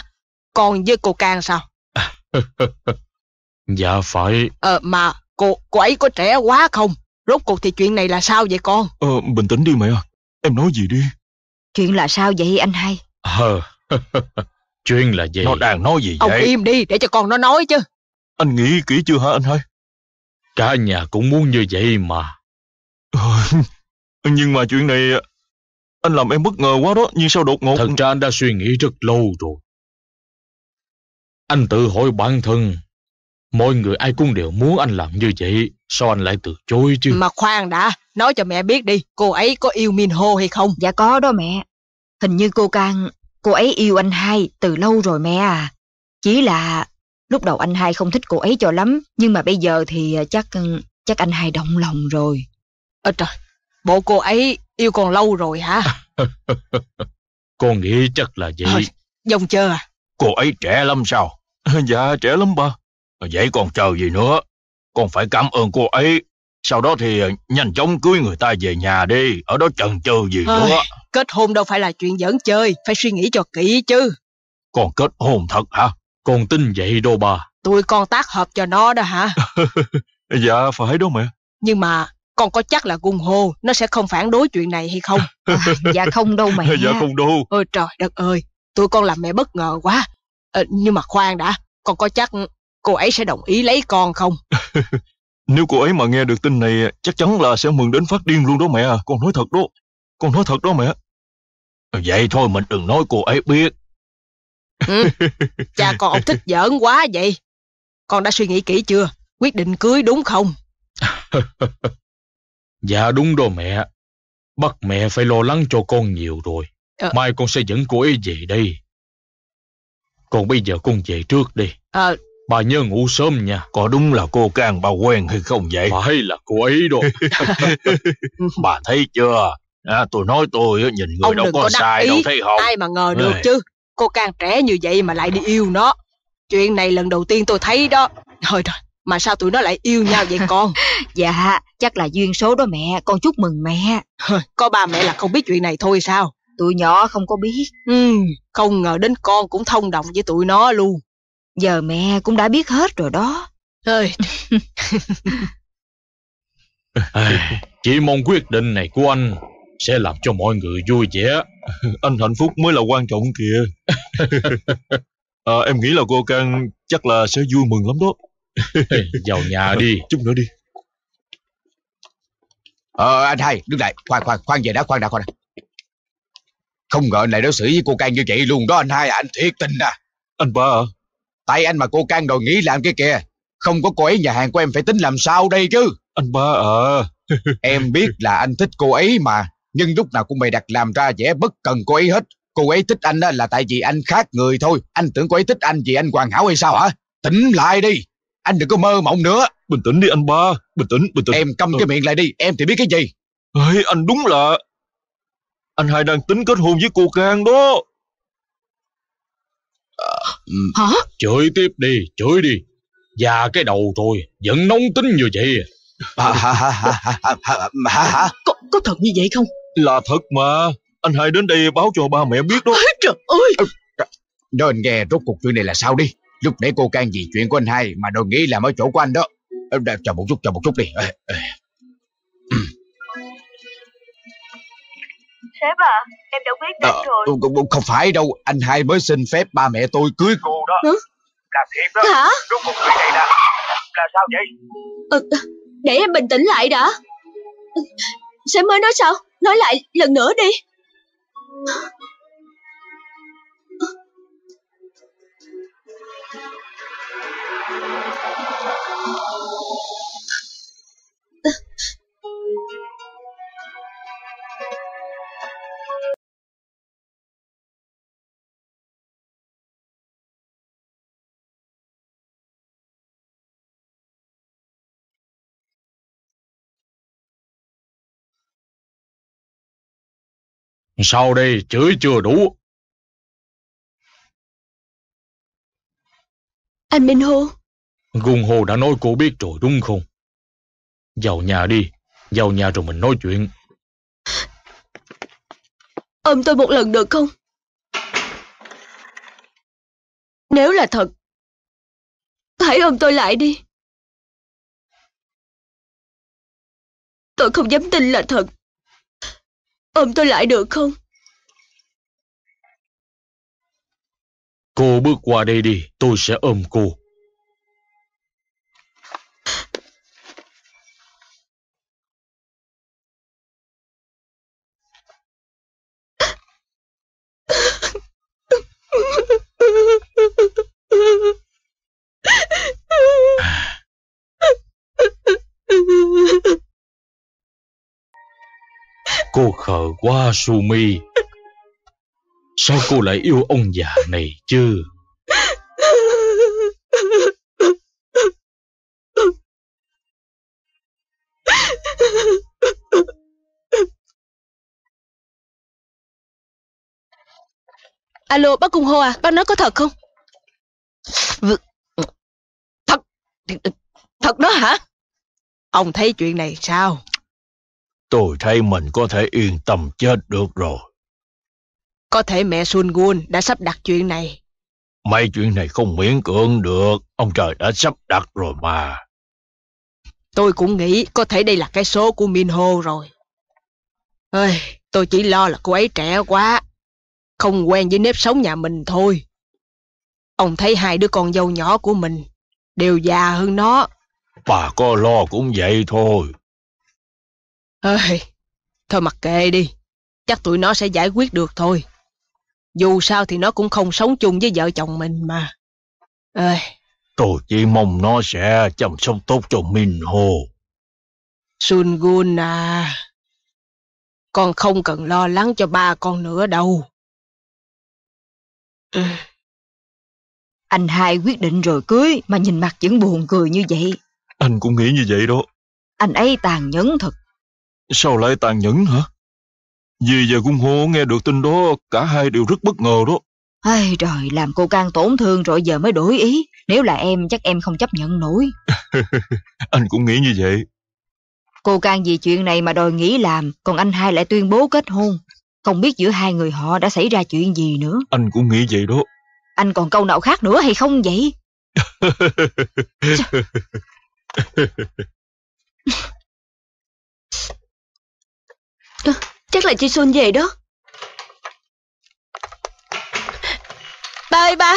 Con với cô Can sao? dạ phải. Ờ, mà cô, cô ấy có trẻ quá không? Rốt cuộc thì chuyện này là sao vậy con? Ờ, bình tĩnh đi mẹ à. Em nói gì đi? Chuyện là sao vậy anh hai? Ờ, ờ. chuyện là gì? Nó đang nói gì Ông vậy? Ông im đi, để cho con nó nói chứ. Anh nghĩ kỹ chưa hả anh hai? Cả nhà cũng muốn như vậy mà. Ờ. nhưng mà chuyện này... Anh làm em bất ngờ quá đó, nhưng sao đột ngột... Thật ra anh đã suy nghĩ rất lâu rồi. Anh tự hỏi bản thân Mọi người ai cũng đều muốn anh làm như vậy, sao anh lại từ chối chứ? Mà khoan đã, nói cho mẹ biết đi, cô ấy có yêu Min Ho hay không? Dạ có đó mẹ. Hình như cô Cang, cô ấy yêu anh hai từ lâu rồi mẹ à. Chỉ là lúc đầu anh hai không thích cô ấy cho lắm, nhưng mà bây giờ thì chắc chắc anh hai động lòng rồi. Ơ trời, bộ cô ấy yêu còn lâu rồi hả? con nghĩ chắc là vậy. Thôi, dòng à? Cô ấy trẻ lắm sao? dạ, trẻ lắm ba. Ờ, vậy còn chờ gì nữa? Con phải cảm ơn cô ấy. Sau đó thì ờ, nhanh chóng cưới người ta về nhà đi. Ở đó chần chừ gì Ôi, nữa. Kết hôn đâu phải là chuyện giỡn chơi. Phải suy nghĩ cho kỹ chứ. Con kết hôn thật hả? Con tin vậy đâu bà. Tụi con tác hợp cho nó đó hả? dạ phải đó mẹ. Nhưng mà con có chắc là gung hô nó sẽ không phản đối chuyện này hay không? à, dạ không đâu mẹ. Dạ không đâu. Ôi trời đất ơi. Tụi con làm mẹ bất ngờ quá. À, nhưng mà khoan đã. Con có chắc cô ấy sẽ đồng ý lấy con không? Nếu cô ấy mà nghe được tin này, chắc chắn là sẽ mừng đến phát điên luôn đó mẹ à. Con nói thật đó. Con nói thật đó mẹ. Ờ, vậy thôi mình đừng nói cô ấy biết. Ừ. Cha con ông thích giỡn quá vậy. Con đã suy nghĩ kỹ chưa? Quyết định cưới đúng không? dạ đúng đó mẹ. Bắt mẹ phải lo lắng cho con nhiều rồi. Ờ. Mai con sẽ dẫn cô ấy về đây. Còn bây giờ con về trước đi. Ờ, à, Bà nhớ ngủ sớm nha. Có đúng là cô càng bà quen hay không vậy? Phải là cô ấy đâu. bà thấy chưa? À, tôi nói tôi nhìn người Ông đâu có, có sai ý. đâu thấy không? Ai mà ngờ được Ê. chứ. Cô càng trẻ như vậy mà lại đi yêu nó. Chuyện này lần đầu tiên tôi thấy đó. Thôi rồi, mà sao tụi nó lại yêu nhau vậy con? dạ, chắc là duyên số đó mẹ. Con chúc mừng mẹ. có ba mẹ là không biết chuyện này thôi sao? Tụi nhỏ không có biết. Ừ, không ngờ đến con cũng thông đồng với tụi nó luôn. Giờ mẹ cũng đã biết hết rồi đó. Ơi. Chỉ mong quyết định này của anh sẽ làm cho mọi người vui vẻ. Anh hạnh phúc mới là quan trọng kìa. à, em nghĩ là cô Can chắc là sẽ vui mừng lắm đó. Vào nhà à, đi. Chút nữa đi. Ờ, anh hai, đứng lại. Khoan, khoan, khoan về đã, khoan đã, khoan đã. Không ngờ anh lại đối xử với cô Can như vậy luôn đó anh hai, anh thiệt tình à. Anh ba à? Tại anh mà cô can đòi nghỉ làm kia kìa. Không có cô ấy nhà hàng của em phải tính làm sao đây chứ. Anh ba à. em biết là anh thích cô ấy mà. Nhưng lúc nào cũng bày đặt làm ra vẻ bất cần cô ấy hết. Cô ấy thích anh là tại vì anh khác người thôi. Anh tưởng cô ấy thích anh vì anh hoàn hảo hay sao hả? Tỉnh lại đi. Anh đừng có mơ mộng nữa. Bình tĩnh đi anh ba. Bình tĩnh, bình tĩnh. Em câm ừ. cái miệng lại đi. Em thì biết cái gì. Ê, anh đúng là... Anh hai đang tính kết hôn với cô can đó. Ừ. Hả? Chửi tiếp đi, chửi đi. Già cái đầu rồi, vẫn nóng tính như vậy. Hả hả hả hả hả hả? Có, có thật như vậy không? Là thật mà. Anh hai đến đây báo cho ba mẹ biết đó. Trời ơi! Ừ, Nên nghe rốt cuộc chuyện này là sao đi. Lúc nãy cô can gì chuyện của anh hai mà đồn nghĩ là ở chỗ của anh đó. Chờ một chút, chờ một chút đi. Ừ. Sếp à, em đã biết định à, rồi. cũng không phải đâu, anh hai mới xin phép ba mẹ tôi cưới cô đó. Hả? Là thiệt đó. Hả? Rốt cuộc chuyện này nè. Là sao vậy? Ờ, để em bình tĩnh lại đã. Ừ, Sếp mới nói sao? Nói lại lần nữa đi. Ừ. sau đây chửi chưa đủ anh minh hô gung hô đã nói cô biết rồi đúng không vào nhà đi vào nhà rồi mình nói chuyện ôm tôi một lần được không nếu là thật hãy ôm tôi lại đi tôi không dám tin là thật Ôm tôi lại được không? Cô bước qua đây đi, tôi sẽ ôm cô. Cô khờ quá Sumi Sao cô lại yêu ông già này chứ Alo bác Cung Hô à Bác nói có thật không Thật Thật đó hả Ông thấy chuyện này sao tôi thấy mình có thể yên tâm chết được rồi. Có thể mẹ Sun Gun đã sắp đặt chuyện này. Mấy chuyện này không miễn cưỡng được, ông trời đã sắp đặt rồi mà. Tôi cũng nghĩ có thể đây là cái số của Minho rồi. Ơi, tôi chỉ lo là cô ấy trẻ quá, không quen với nếp sống nhà mình thôi. Ông thấy hai đứa con dâu nhỏ của mình đều già hơn nó. Bà có lo cũng vậy thôi, Ê, thôi mặc kệ đi, chắc tụi nó sẽ giải quyết được thôi. Dù sao thì nó cũng không sống chung với vợ chồng mình mà. Ê. Tôi chỉ mong nó sẽ chăm sóc tốt cho mình hồ. Sun Gun à, con không cần lo lắng cho ba con nữa đâu. Anh hai quyết định rồi cưới mà nhìn mặt vẫn buồn cười như vậy. Anh cũng nghĩ như vậy đó. Anh ấy tàn nhẫn thật Sao lại tàn nhẫn hả? Dì và cung hô nghe được tin đó, cả hai đều rất bất ngờ đó. Ai trời, làm cô can tổn thương rồi giờ mới đổi ý. Nếu là em, chắc em không chấp nhận nổi. anh cũng nghĩ như vậy. Cô can vì chuyện này mà đòi nghỉ làm, còn anh hai lại tuyên bố kết hôn. Không biết giữa hai người họ đã xảy ra chuyện gì nữa. Anh cũng nghĩ vậy đó. Anh còn câu nào khác nữa hay không vậy? Chắc là chị Xuân về đó Ba ơi ba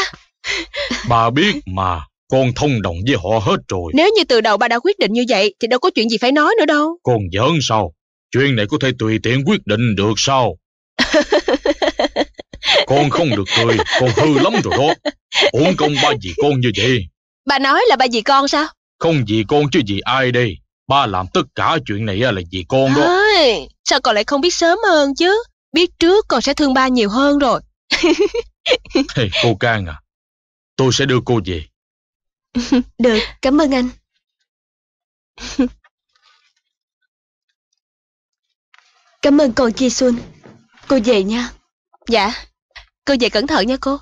ba biết mà Con thông đồng với họ hết rồi Nếu như từ đầu ba đã quyết định như vậy Thì đâu có chuyện gì phải nói nữa đâu Con giỡn sao Chuyện này có thể tùy tiện quyết định được sao Con không được cười Con hư lắm rồi đó Uổng công ba dì con như vậy Bà nói là ba dì con sao Không dì con chứ dì ai đây Ba làm tất cả chuyện này là vì con đó sao cậu lại không biết sớm hơn chứ? Biết trước cậu sẽ thương ba nhiều hơn rồi. hey, cô Can à, tôi sẽ đưa cô về. Được, cảm ơn anh. Cảm ơn cô Ji Sun. Cô về nha. Dạ, cô về cẩn thận nha cô.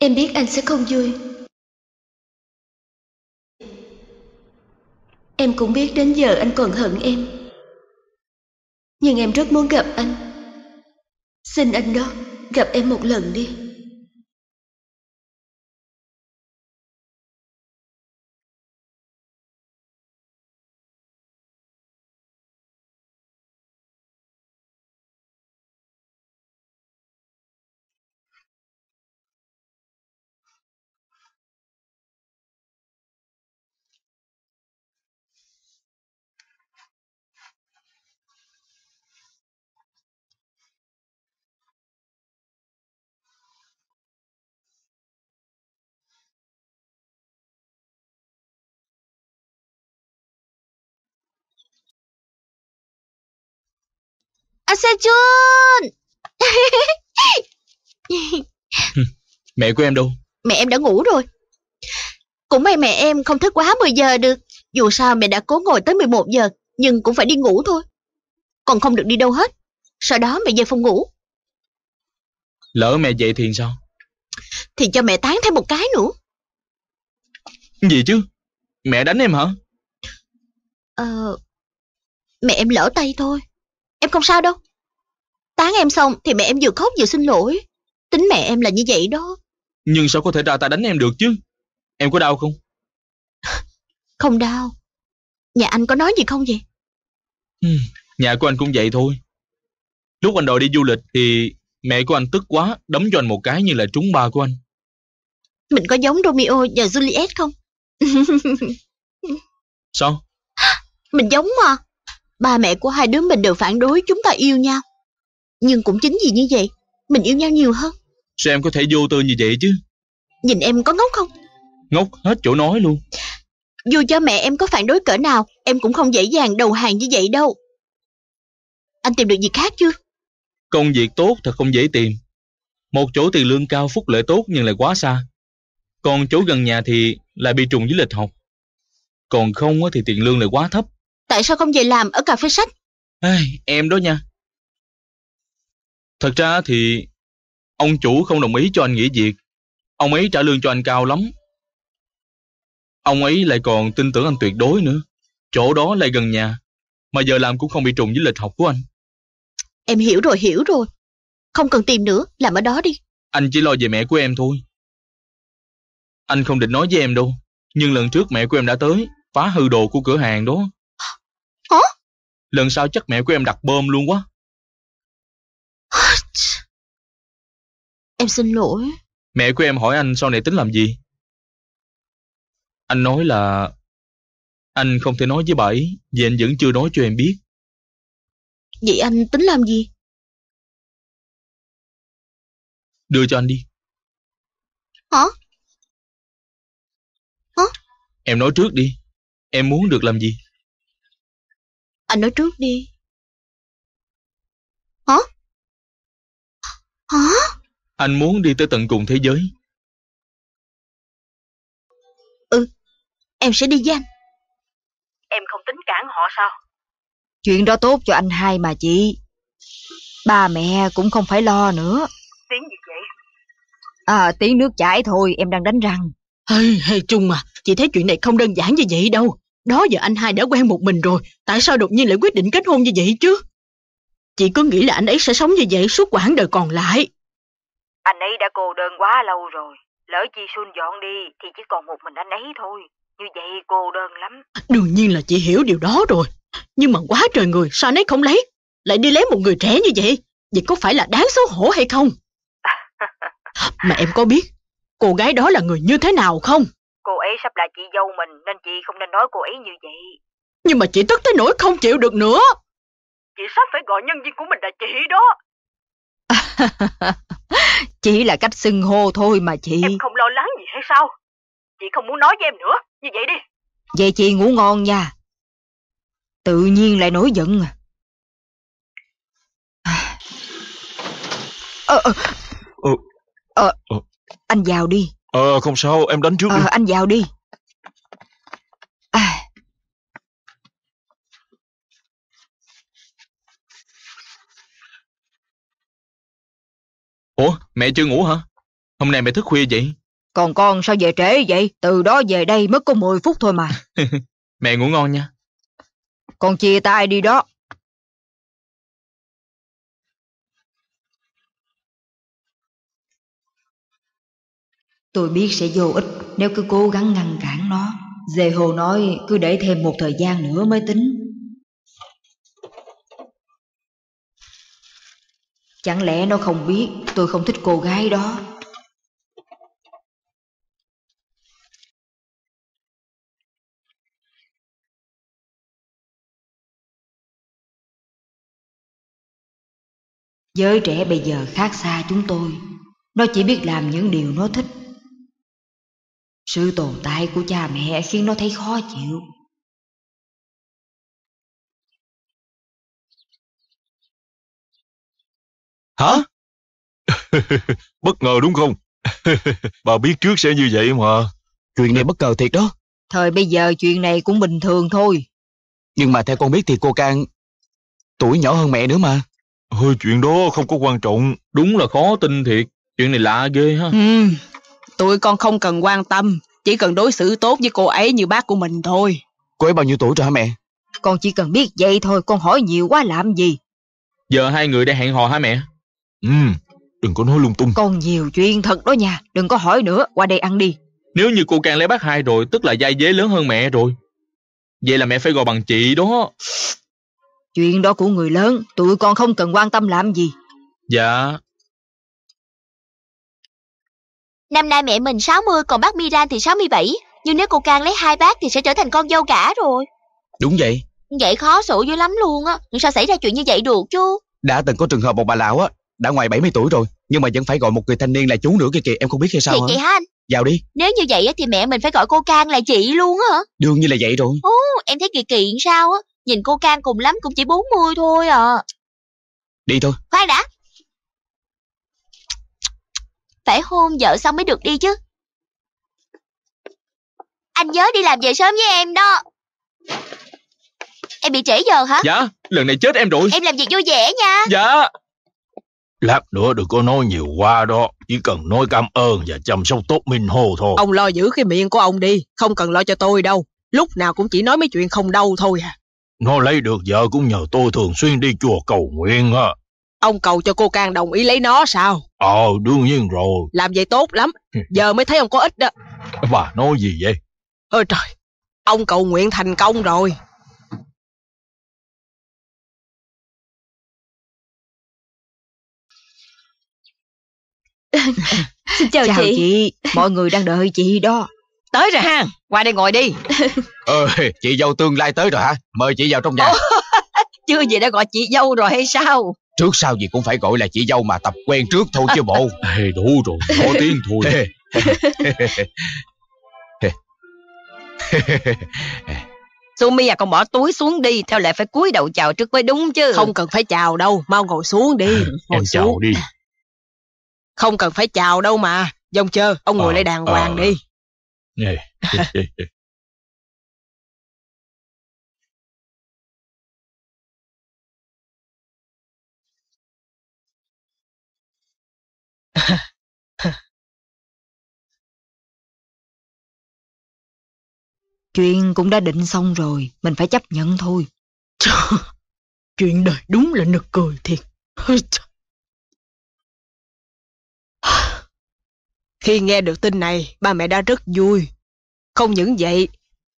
Em biết anh sẽ không vui. Em cũng biết đến giờ anh còn hận em. Nhưng em rất muốn gặp anh. Xin anh đó, gặp em một lần đi. xe Sejun ừ, Mẹ của em đâu Mẹ em đã ngủ rồi Cũng may mẹ em không thức quá 10 giờ được Dù sao mẹ đã cố ngồi tới 11 giờ Nhưng cũng phải đi ngủ thôi Còn không được đi đâu hết Sau đó mẹ về phòng ngủ Lỡ mẹ dậy thì sao Thì cho mẹ tán thêm một cái nữa Gì chứ Mẹ đánh em hả Ờ Mẹ em lỡ tay thôi Em không sao đâu Tán em xong thì mẹ em vừa khóc vừa xin lỗi. Tính mẹ em là như vậy đó. Nhưng sao có thể ra tay đánh em được chứ? Em có đau không? Không đau. Nhà anh có nói gì không vậy? Ừ, nhà của anh cũng vậy thôi. Lúc anh đòi đi du lịch thì mẹ của anh tức quá đấm cho anh một cái như là trúng ba của anh. Mình có giống Romeo và Juliet không? sao? Mình giống mà. Ba mẹ của hai đứa mình đều phản đối chúng ta yêu nhau. Nhưng cũng chính vì như vậy Mình yêu nhau nhiều hơn Sao em có thể vô tư như vậy chứ Nhìn em có ngốc không Ngốc hết chỗ nói luôn Dù cho mẹ em có phản đối cỡ nào Em cũng không dễ dàng đầu hàng như vậy đâu Anh tìm được việc khác chưa Công việc tốt thật không dễ tìm Một chỗ tiền lương cao phúc lợi tốt nhưng lại quá xa Còn chỗ gần nhà thì lại bị trùng với lịch học Còn không thì tiền lương lại quá thấp Tại sao không về làm ở cà phê sách Ai, Em đó nha Thật ra thì ông chủ không đồng ý cho anh nghỉ việc. Ông ấy trả lương cho anh cao lắm. Ông ấy lại còn tin tưởng anh tuyệt đối nữa. Chỗ đó lại gần nhà, mà giờ làm cũng không bị trùng với lịch học của anh. Em hiểu rồi, hiểu rồi. Không cần tìm nữa, làm ở đó đi. Anh chỉ lo về mẹ của em thôi. Anh không định nói với em đâu, nhưng lần trước mẹ của em đã tới, phá hư đồ của cửa hàng đó. Hả? Lần sau chắc mẹ của em đặt bơm luôn quá. Em xin lỗi. Mẹ của em hỏi anh sau này tính làm gì? Anh nói là anh không thể nói với bà ấy vì anh vẫn chưa nói cho em biết. Vậy anh tính làm gì? Đưa cho anh đi. Hả? Hả? Em nói trước đi. Em muốn được làm gì? Anh nói trước đi. Hả? Hả? Anh muốn đi tới tận cùng thế giới. Ừ, em sẽ đi với anh. Em không tính cản họ sao? Chuyện đó tốt cho anh hai mà chị. Ba mẹ cũng không phải lo nữa. Tiếng gì vậy? À, tiếng nước chảy thôi, em đang đánh răng. Hey, hey, chung mà. chị thấy chuyện này không đơn giản như vậy đâu. Đó giờ anh hai đã quen một mình rồi, tại sao đột nhiên lại quyết định kết hôn như vậy chứ? Chị cứ nghĩ là anh ấy sẽ sống như vậy suốt quãng đời còn lại. Anh ấy đã cô đơn quá lâu rồi. Lỡ chị Xuân dọn đi thì chỉ còn một mình anh ấy thôi. Như vậy cô đơn lắm. Đương nhiên là chị hiểu điều đó rồi. Nhưng mà quá trời người, sao anh ấy không lấy? Lại đi lấy một người trẻ như vậy. Vậy có phải là đáng xấu hổ hay không? mà em có biết cô gái đó là người như thế nào không? Cô ấy sắp là chị dâu mình nên chị không nên nói cô ấy như vậy. Nhưng mà chị tức tới nỗi không chịu được nữa chị sắp phải gọi nhân viên của mình là chị đó. Chỉ là cách xưng hô thôi mà chị. Em không lo lắng gì hay sao? Chị không muốn nói với em nữa, như vậy đi. Vậy chị ngủ ngon nha. Tự nhiên lại nổi giận à. Ờ, ờ, ờ, ờ. ờ anh vào đi. Ờ, không sao, em đánh trước đi. Ờ, anh vào đi. Ủa, mẹ chưa ngủ hả? Hôm nay mẹ thức khuya vậy? Còn con sao về trễ vậy? Từ đó về đây mất có 10 phút thôi mà. mẹ ngủ ngon nha. Con chia tay đi đó. Tôi biết sẽ vô ích nếu cứ cố gắng ngăn cản nó. Dề hồ nói cứ để thêm một thời gian nữa mới tính. Chẳng lẽ nó không biết tôi không thích cô gái đó? Giới trẻ bây giờ khác xa chúng tôi, nó chỉ biết làm những điều nó thích. Sự tồn tại của cha mẹ khiến nó thấy khó chịu Hả? bất ngờ đúng không? Bà biết trước sẽ như vậy mà. Chuyện này bất ngờ thiệt đó. Thời bây giờ chuyện này cũng bình thường thôi. Nhưng mà theo con biết thì cô Can tuổi nhỏ hơn mẹ nữa mà. Hơi chuyện đó không có quan trọng. Đúng là khó tin thiệt. Chuyện này lạ ghê ha. Ừ, tụi con không cần quan tâm. Chỉ cần đối xử tốt với cô ấy như bác của mình thôi. Cô ấy bao nhiêu tuổi rồi hả mẹ? Con chỉ cần biết vậy thôi. Con hỏi nhiều quá làm gì? Giờ hai người đang hẹn hò hả mẹ? Ừ, đừng có nói lung tung. Còn nhiều chuyện thật đó nha, đừng có hỏi nữa, qua đây ăn đi. Nếu như cô càng lấy bác hai rồi, tức là dai dế lớn hơn mẹ rồi. Vậy là mẹ phải gọi bằng chị đó. Chuyện đó của người lớn, tụi con không cần quan tâm làm gì. Dạ. Năm nay mẹ mình 60, còn bác Miran thì 67. Nhưng nếu cô Càng lấy hai bác thì sẽ trở thành con dâu cả rồi. Đúng vậy. Vậy khó xử dữ lắm luôn á. Sao xảy ra chuyện như vậy được chứ? Đã từng có trường hợp một bà lão á, đã ngoài 70 tuổi rồi nhưng mà vẫn phải gọi một người thanh niên là chú nữa kìa kìa em không biết hay sao vậy, hả? vậy hả anh vào đi nếu như vậy thì mẹ mình phải gọi cô can là chị luôn hả đương nhiên là vậy rồi ồ em thấy kỳ kỳ sao á nhìn cô can cùng lắm cũng chỉ 40 thôi à đi thôi khoan đã phải hôn vợ xong mới được đi chứ anh nhớ đi làm về sớm với em đó em bị trễ giờ hả dạ lần này chết em rồi em làm việc vui vẻ nha dạ Lát nữa đừng có nói nhiều quá đó, chỉ cần nói cảm ơn và chăm sóc tốt Minh Hồ thôi. Ông lo giữ cái miệng của ông đi, không cần lo cho tôi đâu. Lúc nào cũng chỉ nói mấy chuyện không đâu thôi à. Nó lấy được vợ cũng nhờ tôi thường xuyên đi chùa cầu nguyện á. Ông cầu cho cô Càng đồng ý lấy nó sao? Ờ, đương nhiên rồi. Làm vậy tốt lắm, giờ mới thấy ông có ích đó. Bà nói gì vậy? Ôi trời, ông cầu nguyện thành công rồi. Xin chào, chào chị. chị Mọi người đang đợi chị đó Tới rồi ha Qua đây ngồi đi ờ, Chị dâu tương lai tới rồi hả Mời chị vào trong nhà Chưa gì đã gọi chị dâu rồi hay sao Trước sau gì cũng phải gọi là chị dâu mà tập quen trước thôi chứ bộ Ê, Đủ rồi Có tiếng thôi Sumi à con bỏ túi xuống đi Theo lệ phải cúi đầu chào trước mới đúng chứ Không cần phải chào đâu Mau ngồi xuống đi à, ngồi Em xuống. chào đi không cần phải chào đâu mà. Dông chơ, ông ngồi à, ờ, lại đàng ờ. hoàng à, đi. Chuyện cũng đã định xong rồi, mình phải chấp nhận thôi. chuyện đời đúng là nực cười thiệt. Khi nghe được tin này, ba mẹ đã rất vui. Không những vậy,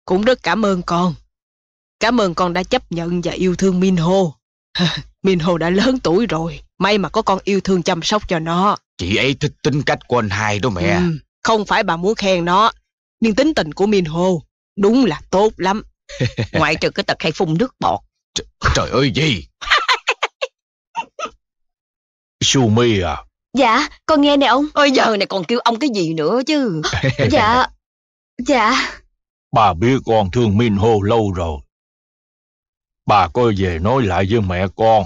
cũng rất cảm ơn con. Cảm ơn con đã chấp nhận và yêu thương Minho. Minho đã lớn tuổi rồi, may mà có con yêu thương chăm sóc cho nó. Chị ấy thích tính cách của anh hai đó mẹ. Ừ, không phải bà muốn khen nó, nhưng tính tình của Minho đúng là tốt lắm. Ngoại trừ cái tật hay phun nước bọt. Tr trời ơi gì? Sumi à, Dạ, con nghe nè ông. Ôi giờ này còn kêu ông cái gì nữa chứ. dạ, dạ. Bà biết con thương Minh Hô lâu rồi. Bà có về nói lại với mẹ con.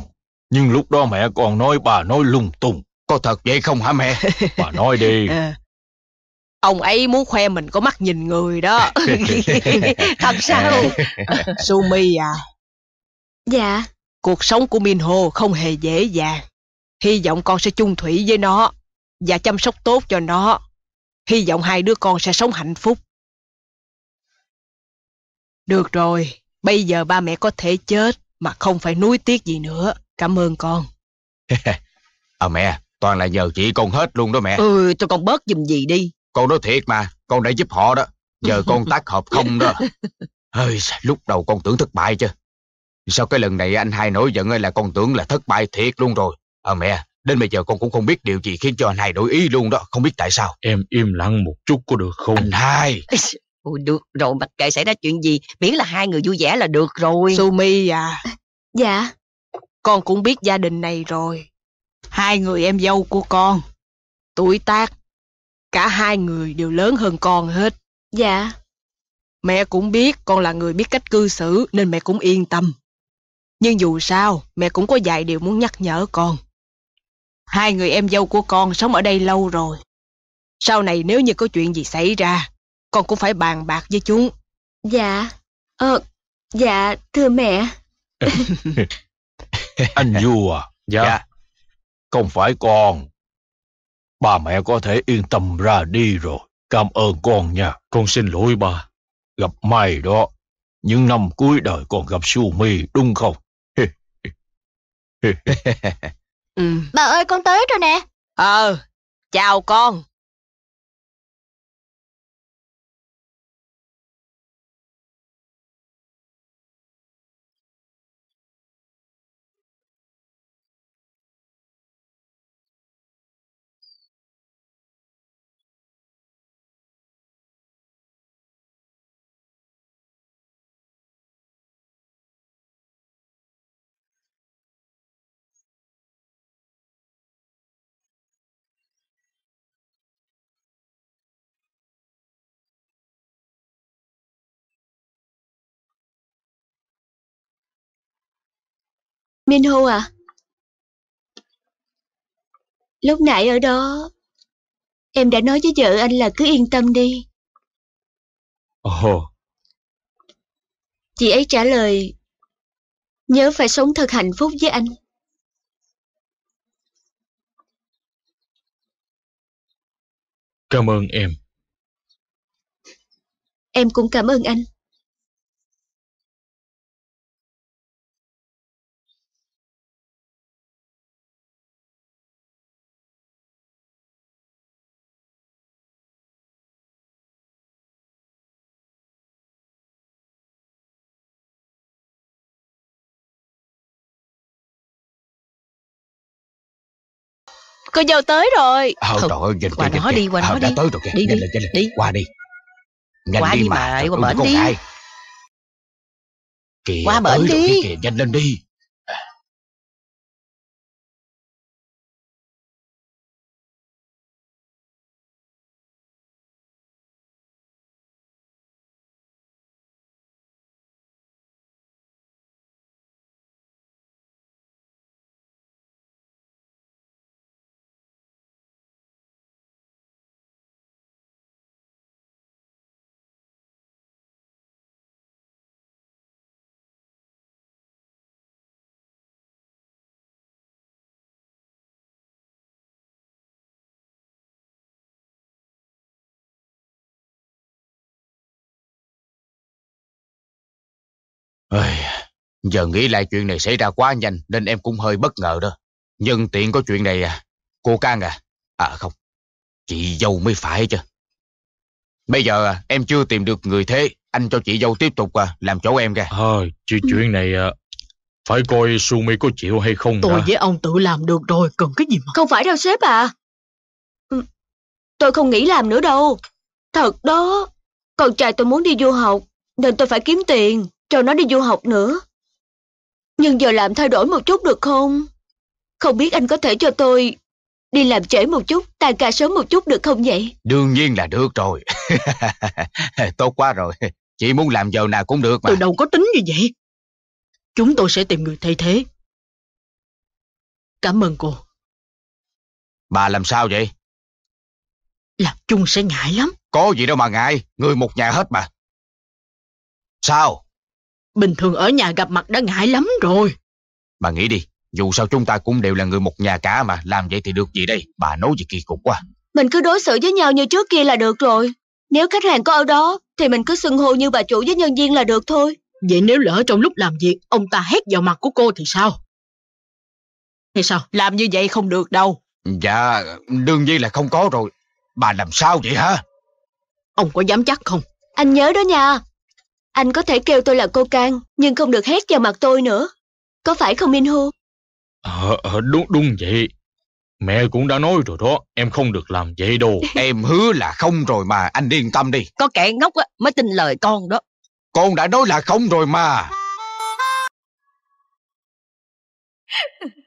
Nhưng lúc đó mẹ con nói bà nói lung tung. Có thật vậy không hả mẹ? Bà nói đi. Ờ. ông ấy muốn khoe mình có mắt nhìn người đó. thật sao? Ờ. Sumi à. Dạ. Cuộc sống của Minho không hề dễ dàng Hy vọng con sẽ chung thủy với nó và chăm sóc tốt cho nó. Hy vọng hai đứa con sẽ sống hạnh phúc. Được rồi, bây giờ ba mẹ có thể chết mà không phải nuối tiếc gì nữa. Cảm ơn con. ờ mẹ, toàn là nhờ chị con hết luôn đó mẹ. Ừ, cho con bớt giùm gì đi. Con nói thiệt mà, con đã giúp họ đó. Giờ con tác hợp không đó. Hơi, lúc đầu con tưởng thất bại chứ. Sau cái lần này anh hai nổi giận là con tưởng là thất bại thiệt luôn rồi. Ờ à, mẹ, đến bây giờ con cũng không biết điều gì khiến cho anh hai đổi ý luôn đó, không biết tại sao. Em im lặng một chút có được không? Anh hai. Ôi được rồi, mặc kệ xảy ra chuyện gì, miễn là hai người vui vẻ là được rồi. Sumi à. Dạ. Con cũng biết gia đình này rồi. Hai người em dâu của con, tuổi tác, cả hai người đều lớn hơn con hết. Dạ. Mẹ cũng biết con là người biết cách cư xử nên mẹ cũng yên tâm. Nhưng dù sao, mẹ cũng có vài điều muốn nhắc nhở con. Hai người em dâu của con sống ở đây lâu rồi. Sau này nếu như có chuyện gì xảy ra, con cũng phải bàn bạc với chúng. Dạ, ờ, dạ, thưa mẹ. Anh vua à? Dạ. dạ. Không phải con. Ba mẹ có thể yên tâm ra đi rồi. Cảm ơn con nha. Con xin lỗi ba. Gặp mày đó. Những năm cuối đời còn gặp su mi đúng không? Ừ. Bà ơi con tới rồi nè. Ờ, chào con. Minh Hô à? Lúc nãy ở đó, em đã nói với vợ anh là cứ yên tâm đi. Ồ. Oh. Chị ấy trả lời, nhớ phải sống thật hạnh phúc với anh. Cảm ơn em. Em cũng cảm ơn anh. Cô dâu tới rồi Ờ trời ơi nhìn Qua kìa, nó đi qua nó ờ, đi tới rồi kìa Đi nhanh đi, lên, đi. Qua đi Nhanh qua đi, đi mà, mà Qua bệnh đi kìa, Qua bệnh đi kìa, Nhanh lên đi Ây, giờ nghĩ lại chuyện này xảy ra quá nhanh nên em cũng hơi bất ngờ đó. Nhân tiện có chuyện này à, cô Cang à, à không, chị dâu mới phải chứ. Bây giờ à, em chưa tìm được người thế, anh cho chị dâu tiếp tục à, làm chỗ em kìa. Ờ, à, chuyện này à, phải coi Sumi có chịu hay không Tôi đã. với ông tự làm được rồi, cần cái gì mà. Không phải đâu sếp à. Ừ, tôi không nghĩ làm nữa đâu. Thật đó. Con trai tôi muốn đi du học, nên tôi phải kiếm tiền cho nó đi du học nữa. Nhưng giờ làm thay đổi một chút được không? Không biết anh có thể cho tôi đi làm trễ một chút, tan ca sớm một chút được không vậy? Đương nhiên là được rồi. Tốt quá rồi. Chị muốn làm giờ nào cũng được mà. Tôi đâu có tính như vậy. Chúng tôi sẽ tìm người thay thế. Cảm ơn cô. Bà làm sao vậy? Làm chung sẽ ngại lắm. Có gì đâu mà ngại, người một nhà hết mà. Sao? Bình thường ở nhà gặp mặt đã ngại lắm rồi. Bà nghĩ đi, dù sao chúng ta cũng đều là người một nhà cả mà, làm vậy thì được gì đây? Bà nói gì kỳ cục quá. Mình cứ đối xử với nhau như trước kia là được rồi. Nếu khách hàng có ở đó, thì mình cứ xưng hô như bà chủ với nhân viên là được thôi. Vậy nếu lỡ trong lúc làm việc, ông ta hét vào mặt của cô thì sao? Thì sao? Làm như vậy không được đâu. Dạ, đương nhiên là không có rồi. Bà làm sao vậy hả? Ông có dám chắc không? Anh nhớ đó nha, anh có thể kêu tôi là cô Can, nhưng không được hét vào mặt tôi nữa. Có phải không Minh Hu? Ờ, ờ, đúng, đúng vậy. Mẹ cũng đã nói rồi đó, em không được làm vậy đâu. em hứa là không rồi mà, anh yên tâm đi. Có kẻ ngốc á, mới tin lời con đó. Con đã nói là không rồi mà.